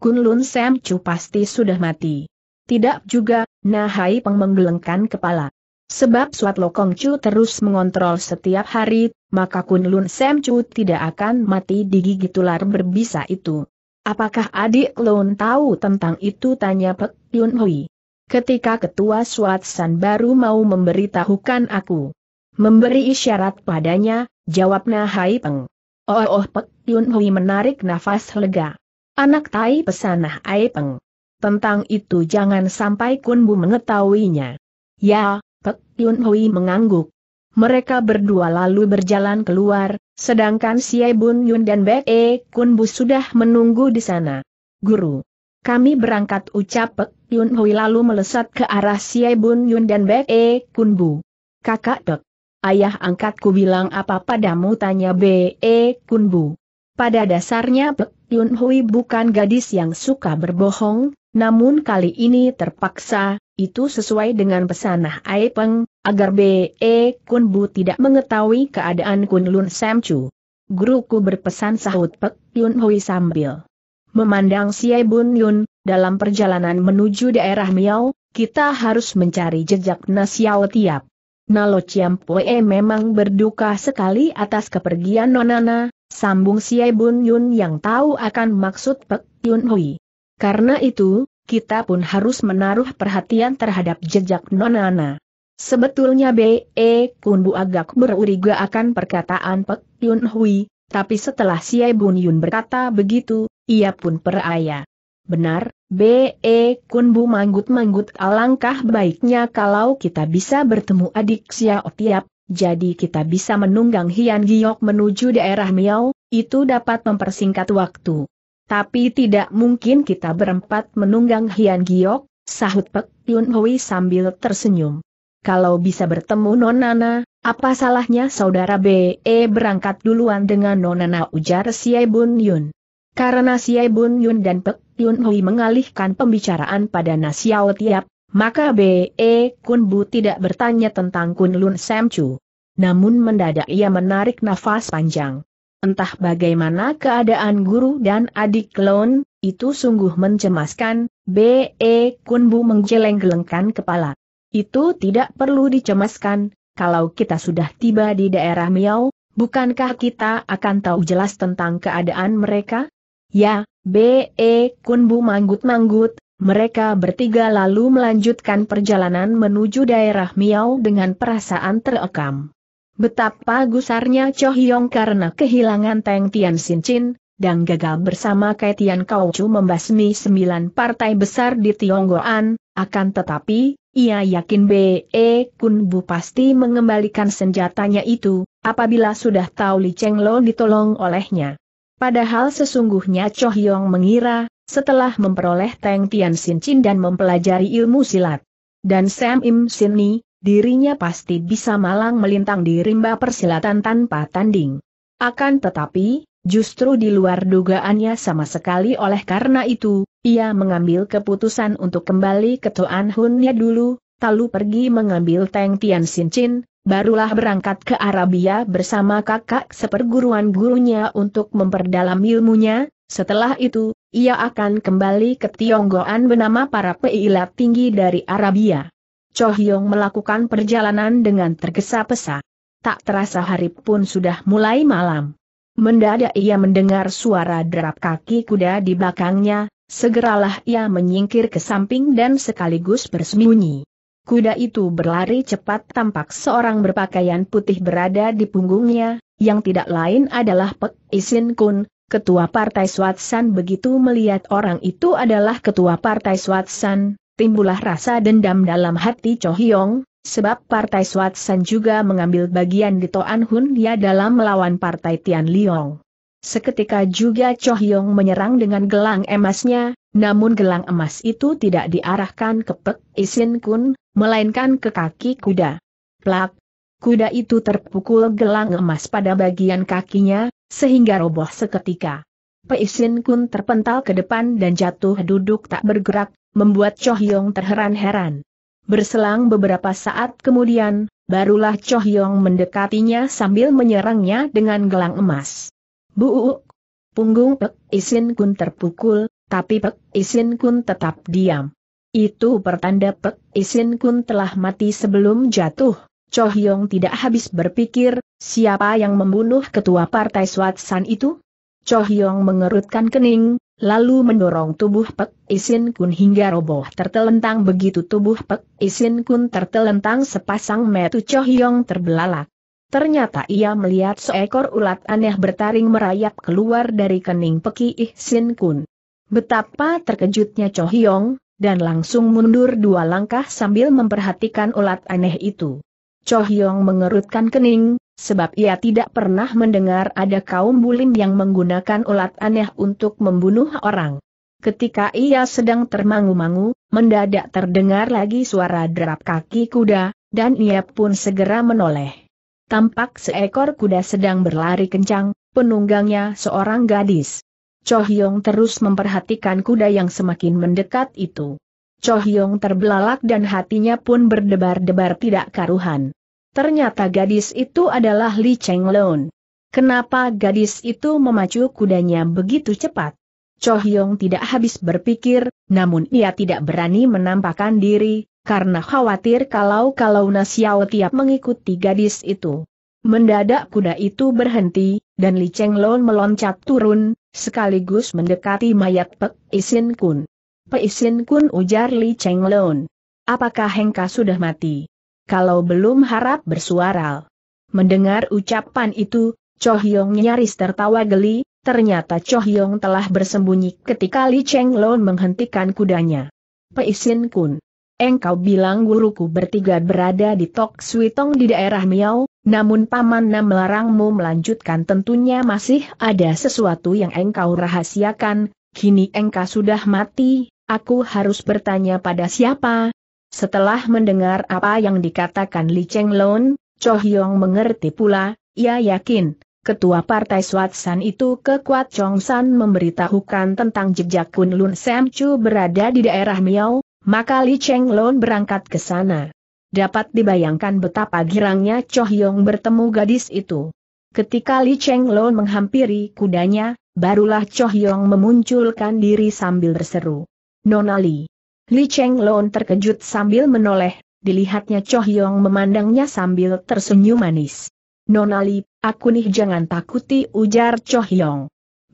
Kun Lun Sam Chu pasti sudah mati. Tidak juga, Nahai Peng menggelengkan kepala. Sebab Suat Lokong Chu terus mengontrol setiap hari, maka Kun Lun Sam Chu tidak akan mati di gigi berbisa itu. Apakah adik Lon tahu tentang itu tanya Pak Yun Hui. Ketika ketua Suat San baru mau memberitahukan aku. Memberi isyarat padanya, jawab Nahai Peng. Oh oh Pek Yun Hui menarik nafas lega. Anak tai pesanah Ai Peng. Tentang itu jangan sampai Kun Bu mengetahuinya. Ya, Pek Yun Hui mengangguk. Mereka berdua lalu berjalan keluar, sedangkan Siai Bun Yun dan Be Kun Bu sudah menunggu di sana. Guru. Kami berangkat ucap Pek Yun Hui lalu melesat ke arah Siai Bun Yun dan Be Kun Bu. Kakak Pek. Ayah angkatku bilang apa padamu tanya B.E. Kunbu. Pada dasarnya Pek Yun Hui bukan gadis yang suka berbohong, namun kali ini terpaksa, itu sesuai dengan pesanah Ai Peng, agar B.E. Kunbu tidak mengetahui keadaan Kunlun Lun Samchu. Guruku berpesan sahut Pek Yun Hui sambil memandang si Bun Yun, dalam perjalanan menuju daerah Miao, kita harus mencari jejak Nasiao Tiap. Nalo Poe memang berduka sekali atas kepergian Nonana, sambung Siye Bun Yun yang tahu akan maksud Pek Yun Hui. Karena itu, kita pun harus menaruh perhatian terhadap jejak Nonana. Sebetulnya B.E. E, Kunbu agak beruriga akan perkataan Pek Yun Hui, tapi setelah Siye Bun Yun berkata begitu, ia pun peraya. Benar, B.E. Kunbu manggut-manggut alangkah baiknya kalau kita bisa bertemu adik Xiao Tiap, jadi kita bisa menunggang Hian Giok menuju daerah Miao, itu dapat mempersingkat waktu. Tapi tidak mungkin kita berempat menunggang Hian Giok, sahut Pek Yun Hui sambil tersenyum. Kalau bisa bertemu Nonana, apa salahnya saudara B.E. berangkat duluan dengan Nonana ujar Bun Yun. Karena Xie Bun Yun dan Pek Yun Hui mengalihkan pembicaraan pada Nasiao Tiap, maka B.E. Kun Bu tidak bertanya tentang Kun Lun Sam Chu. Namun mendadak ia menarik nafas panjang. Entah bagaimana keadaan guru dan adik klon, itu sungguh mencemaskan, B.E. Kun Bu menggeleng-gelengkan kepala. Itu tidak perlu dicemaskan, kalau kita sudah tiba di daerah Miao, bukankah kita akan tahu jelas tentang keadaan mereka? Ya, B.E. Kunbu manggut-manggut, mereka bertiga lalu melanjutkan perjalanan menuju daerah Miao dengan perasaan terekam. Betapa gusarnya Cho Hyong karena kehilangan Teng Tian Sin Chin, dan gagal bersama Kaitian Chu membasmi sembilan partai besar di Tionggoan, akan tetapi, ia yakin B.E. Kunbu pasti mengembalikan senjatanya itu, apabila sudah tahu Li Cheng Lo ditolong olehnya. Padahal sesungguhnya Cho Hyong mengira, setelah memperoleh Teng Tian Sin Chin dan mempelajari ilmu silat. Dan Sam Im Sin Ni, dirinya pasti bisa malang melintang di rimba persilatan tanpa tanding. Akan tetapi, justru di luar dugaannya sama sekali oleh karena itu, ia mengambil keputusan untuk kembali ke Toan Hunnya dulu, Talu pergi mengambil Teng Tian Sincin, barulah berangkat ke Arabia bersama kakak seperguruan gurunya untuk memperdalam ilmunya, setelah itu, ia akan kembali ke Tionggoan bernama para peilat tinggi dari Arabia. Cho Hyong melakukan perjalanan dengan tergesa gesa Tak terasa hari pun sudah mulai malam. Mendadak ia mendengar suara derap kaki kuda di belakangnya, segeralah ia menyingkir ke samping dan sekaligus bersembunyi. Kuda itu berlari cepat tampak seorang berpakaian putih berada di punggungnya, yang tidak lain adalah Pek Isin Kun, ketua partai Swatsan begitu melihat orang itu adalah ketua partai Swatsan, timbullah rasa dendam dalam hati Cho Hyong, sebab partai Swatsan juga mengambil bagian di Toan Hun Ya dalam melawan partai Tian Liong. Seketika juga Cho Hyong menyerang dengan gelang emasnya, namun gelang emas itu tidak diarahkan ke Pek Isin Kun, melainkan ke kaki kuda. Plak! Kuda itu terpukul gelang emas pada bagian kakinya, sehingga roboh seketika. Peisin Kun terpental ke depan dan jatuh duduk tak bergerak, membuat Chohyong terheran-heran. Berselang beberapa saat kemudian, barulah Chohyong mendekatinya sambil menyerangnya dengan gelang emas. Buuk! Punggung Pek Isin Kun terpukul, tapi Pek Isin Kun tetap diam. Itu pertanda Pek Isin Kun telah mati sebelum jatuh. Cho Hyong tidak habis berpikir, siapa yang membunuh ketua partai San itu? Cho Hyong mengerutkan kening, lalu mendorong tubuh Pek Isin Kun hingga roboh tertelentang begitu tubuh Pek Isin Kun tertelentang sepasang metu Cho Hyong terbelalak. Ternyata ia melihat seekor ulat aneh bertaring merayap keluar dari kening Pek Isin Kun. Betapa terkejutnya Cho Hyong, dan langsung mundur dua langkah sambil memperhatikan ulat aneh itu. Cho Hyong mengerutkan kening, sebab ia tidak pernah mendengar ada kaum bulim yang menggunakan ulat aneh untuk membunuh orang. Ketika ia sedang termangu-mangu, mendadak terdengar lagi suara derap kaki kuda, dan ia pun segera menoleh. Tampak seekor kuda sedang berlari kencang, penunggangnya seorang gadis. Cho Hyong terus memperhatikan kuda yang semakin mendekat itu. Cho Hyong terbelalak dan hatinya pun berdebar-debar tidak karuhan. Ternyata gadis itu adalah Li Cheng Lon. Kenapa gadis itu memacu kudanya begitu cepat? Cho Hyong tidak habis berpikir, namun ia tidak berani menampakkan diri, karena khawatir kalau-kalau Nasiao tiap mengikuti gadis itu. Mendadak kuda itu berhenti, dan Li Cheng Lon meloncat turun, sekaligus mendekati mayat Pek Isin Kun. Pek Isin Kun ujar Li Cheng Lon. Apakah Hengka sudah mati? Kalau belum harap bersuara. Mendengar ucapan itu, Cho Hyong nyaris tertawa geli, ternyata Cho Hyong telah bersembunyi ketika Li Cheng Lon menghentikan kudanya. Isin Kun engkau bilang guruku bertiga berada di Tok Switong di daerah Miao, namun Paman Nam melarangmu melanjutkan tentunya masih ada sesuatu yang engkau rahasiakan, kini engkau sudah mati, aku harus bertanya pada siapa? Setelah mendengar apa yang dikatakan Li Cheng Lon, Cho Hyong mengerti pula, ia yakin, Ketua Partai Swatsan itu kekuat Chong San memberitahukan tentang jejak Kun Lun Sam Chu berada di daerah Miao, maka Li Cheng Lon berangkat ke sana. Dapat dibayangkan betapa girangnya Cho Hyong bertemu gadis itu. Ketika Li Cheng Lon menghampiri kudanya, barulah Cho Hyong memunculkan diri sambil berseru. Nona Li. Li Cheng Lon terkejut sambil menoleh, dilihatnya Cho Hyong memandangnya sambil tersenyum manis. Nona Li, aku nih jangan takuti ujar Cho Hyong.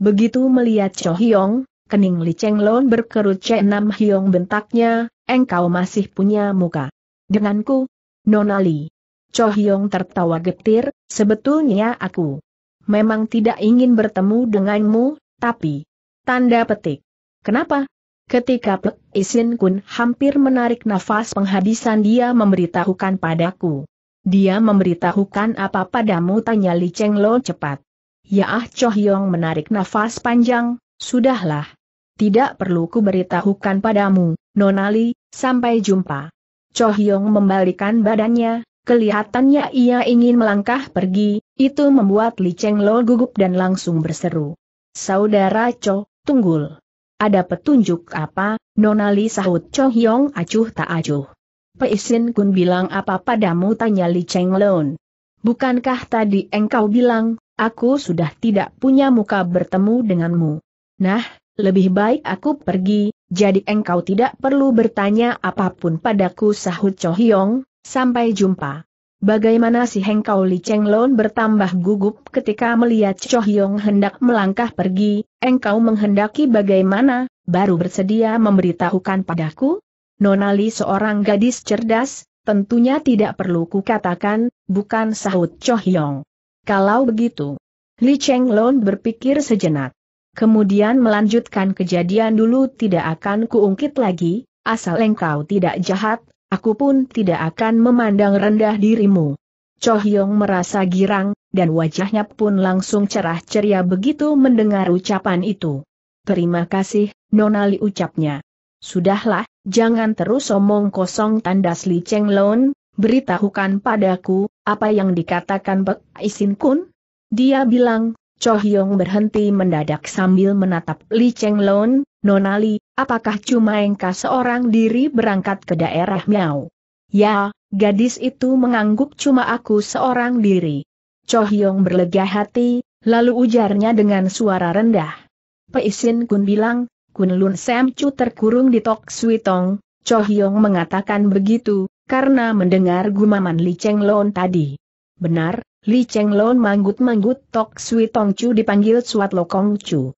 Begitu melihat Cho Hyong, kening Li Cheng Lon berkerut Cek Nam Hiong bentaknya, engkau masih punya muka. Denganku, Nona Li. Cho Hiong tertawa getir, sebetulnya aku memang tidak ingin bertemu denganmu, tapi... Tanda petik. Kenapa? Ketika Pek Isin Kun hampir menarik nafas penghabisan dia memberitahukan padaku. Dia memberitahukan apa padamu tanya Li Cheng Lo cepat. Ya Ah Cho Hiong menarik nafas panjang, sudahlah, tidak perlu kuberitahukan padamu, Nonali, sampai jumpa. Cho Hyong membalikan badannya, kelihatannya ia ingin melangkah pergi, itu membuat Li Cheng Lo gugup dan langsung berseru. Saudara Cho, tunggul. Ada petunjuk apa, Nonali sahut Cho Hyong acuh tak acuh. Peisin kun bilang apa padamu tanya Li Cheng Lon. Bukankah tadi engkau bilang, aku sudah tidak punya muka bertemu denganmu. Nah, lebih baik aku pergi, jadi engkau tidak perlu bertanya apapun padaku sahut Cho Hyong, sampai jumpa. Bagaimana si Hengkau Li Cheng Lon bertambah gugup ketika melihat Cho Hyong hendak melangkah pergi, engkau menghendaki bagaimana, baru bersedia memberitahukan padaku? Nonali seorang gadis cerdas, tentunya tidak perlu kukatakan, bukan sahut Cho Hyong. Kalau begitu, Li Cheng Lon berpikir sejenak. Kemudian melanjutkan kejadian dulu tidak akan kuungkit lagi, asal engkau tidak jahat, aku pun tidak akan memandang rendah dirimu. Cho Hyong merasa girang, dan wajahnya pun langsung cerah ceria begitu mendengar ucapan itu. Terima kasih, Nonali ucapnya. Sudahlah, jangan terus omong kosong tandas Li Cheng Lon, beritahukan padaku, apa yang dikatakan Bek Isin Kun? Dia bilang, Cho Hyong berhenti mendadak sambil menatap Li Cheng Lon, Nonali, apakah cuma engkau seorang diri berangkat ke daerah Miao? Ya, gadis itu mengangguk cuma aku seorang diri. Cho Hyong berlega hati, lalu ujarnya dengan suara rendah. Peisin Kun bilang, Kun Lun Sam Chu terkurung di Tok Sui Tong, Cho Hyong mengatakan begitu, karena mendengar gumaman Li Cheng Lon tadi. Benar, Li Lon manggut-manggut Tok Sui Tong Chu dipanggil Suat Lokong Chu.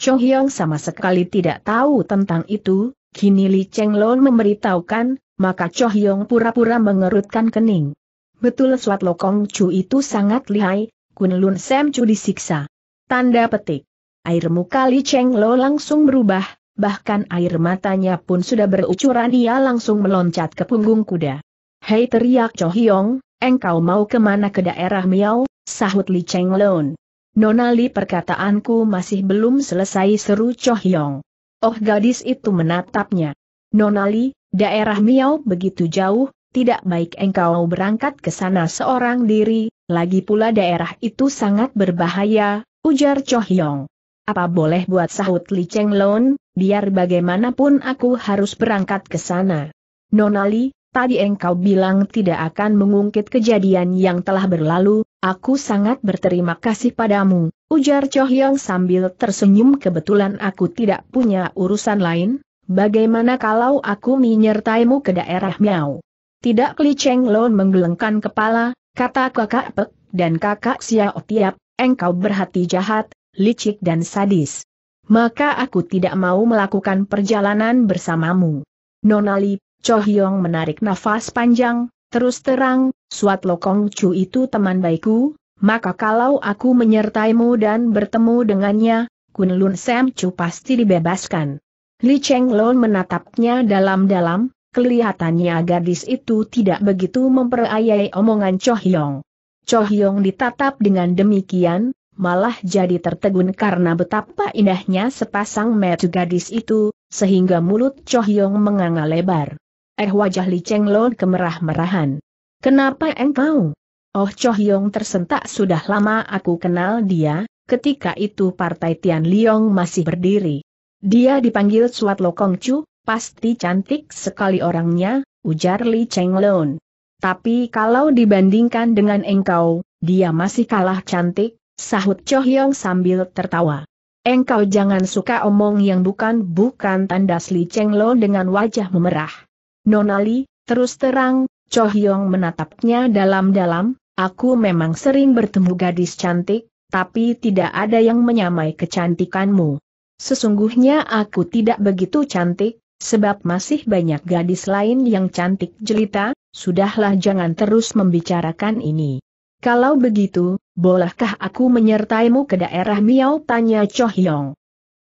Chong Hyong sama sekali tidak tahu tentang itu, kini Li Lon memberitahukan, maka Chong Hyong pura-pura mengerutkan kening. Betul Suat Lokong Chu itu sangat lihai, Kun Lun Sam Chu disiksa. Tanda petik. Air muka Li Lo langsung berubah, bahkan air matanya pun sudah berucuran ia langsung meloncat ke punggung kuda. Hei teriak Chong Hyong, Engkau mau kemana ke daerah Miao? Sahut Li Cheng Lun. Nona Li perkataanku masih belum selesai seru Cho Hyong. Oh gadis itu menatapnya. Nona Li, daerah Miao begitu jauh, tidak baik engkau berangkat ke sana seorang diri, lagi pula daerah itu sangat berbahaya, ujar Cho Hyong. Apa boleh buat sahut Li Cheng Lun, biar bagaimanapun aku harus berangkat ke sana. Nona Li, Tadi engkau bilang tidak akan mengungkit kejadian yang telah berlalu, aku sangat berterima kasih padamu, ujar Choh Yong sambil tersenyum kebetulan aku tidak punya urusan lain, bagaimana kalau aku menyertaimu ke daerah Miao? Tidak Li Cheng Lon menggelengkan kepala, kata kakak Pek dan kakak Xiao Tiap, engkau berhati jahat, licik dan sadis. Maka aku tidak mau melakukan perjalanan bersamamu. Nonali Cho Hyong menarik nafas panjang, terus terang, Suat Lokong Chu itu teman baikku, maka kalau aku menyertaimu dan bertemu dengannya, Kun Lun Sam Chu pasti dibebaskan. Li Cheng Lon menatapnya dalam-dalam, kelihatannya gadis itu tidak begitu memperayai omongan Cho Hyong. Cho Hyong ditatap dengan demikian, malah jadi tertegun karena betapa indahnya sepasang mata gadis itu, sehingga mulut Cho Hyong menganga lebar. Eh wajah Li Cheng Lon kemerah-merahan. Kenapa engkau? Oh Choh Yong tersentak sudah lama aku kenal dia, ketika itu partai Tian Liong masih berdiri. Dia dipanggil Suat Lokong Chu, pasti cantik sekali orangnya, ujar Li Cheng Lon. Tapi kalau dibandingkan dengan engkau, dia masih kalah cantik, sahut Choh Yong sambil tertawa. Engkau jangan suka omong yang bukan-bukan tandas Li Cheng Lon dengan wajah memerah. Nonali, terus terang, Cho Hyong menatapnya dalam-dalam, aku memang sering bertemu gadis cantik, tapi tidak ada yang menyamai kecantikanmu. Sesungguhnya aku tidak begitu cantik, sebab masih banyak gadis lain yang cantik jelita, sudahlah jangan terus membicarakan ini. Kalau begitu, bolehkah aku menyertaimu ke daerah Miao? Tanya Cho Hyong.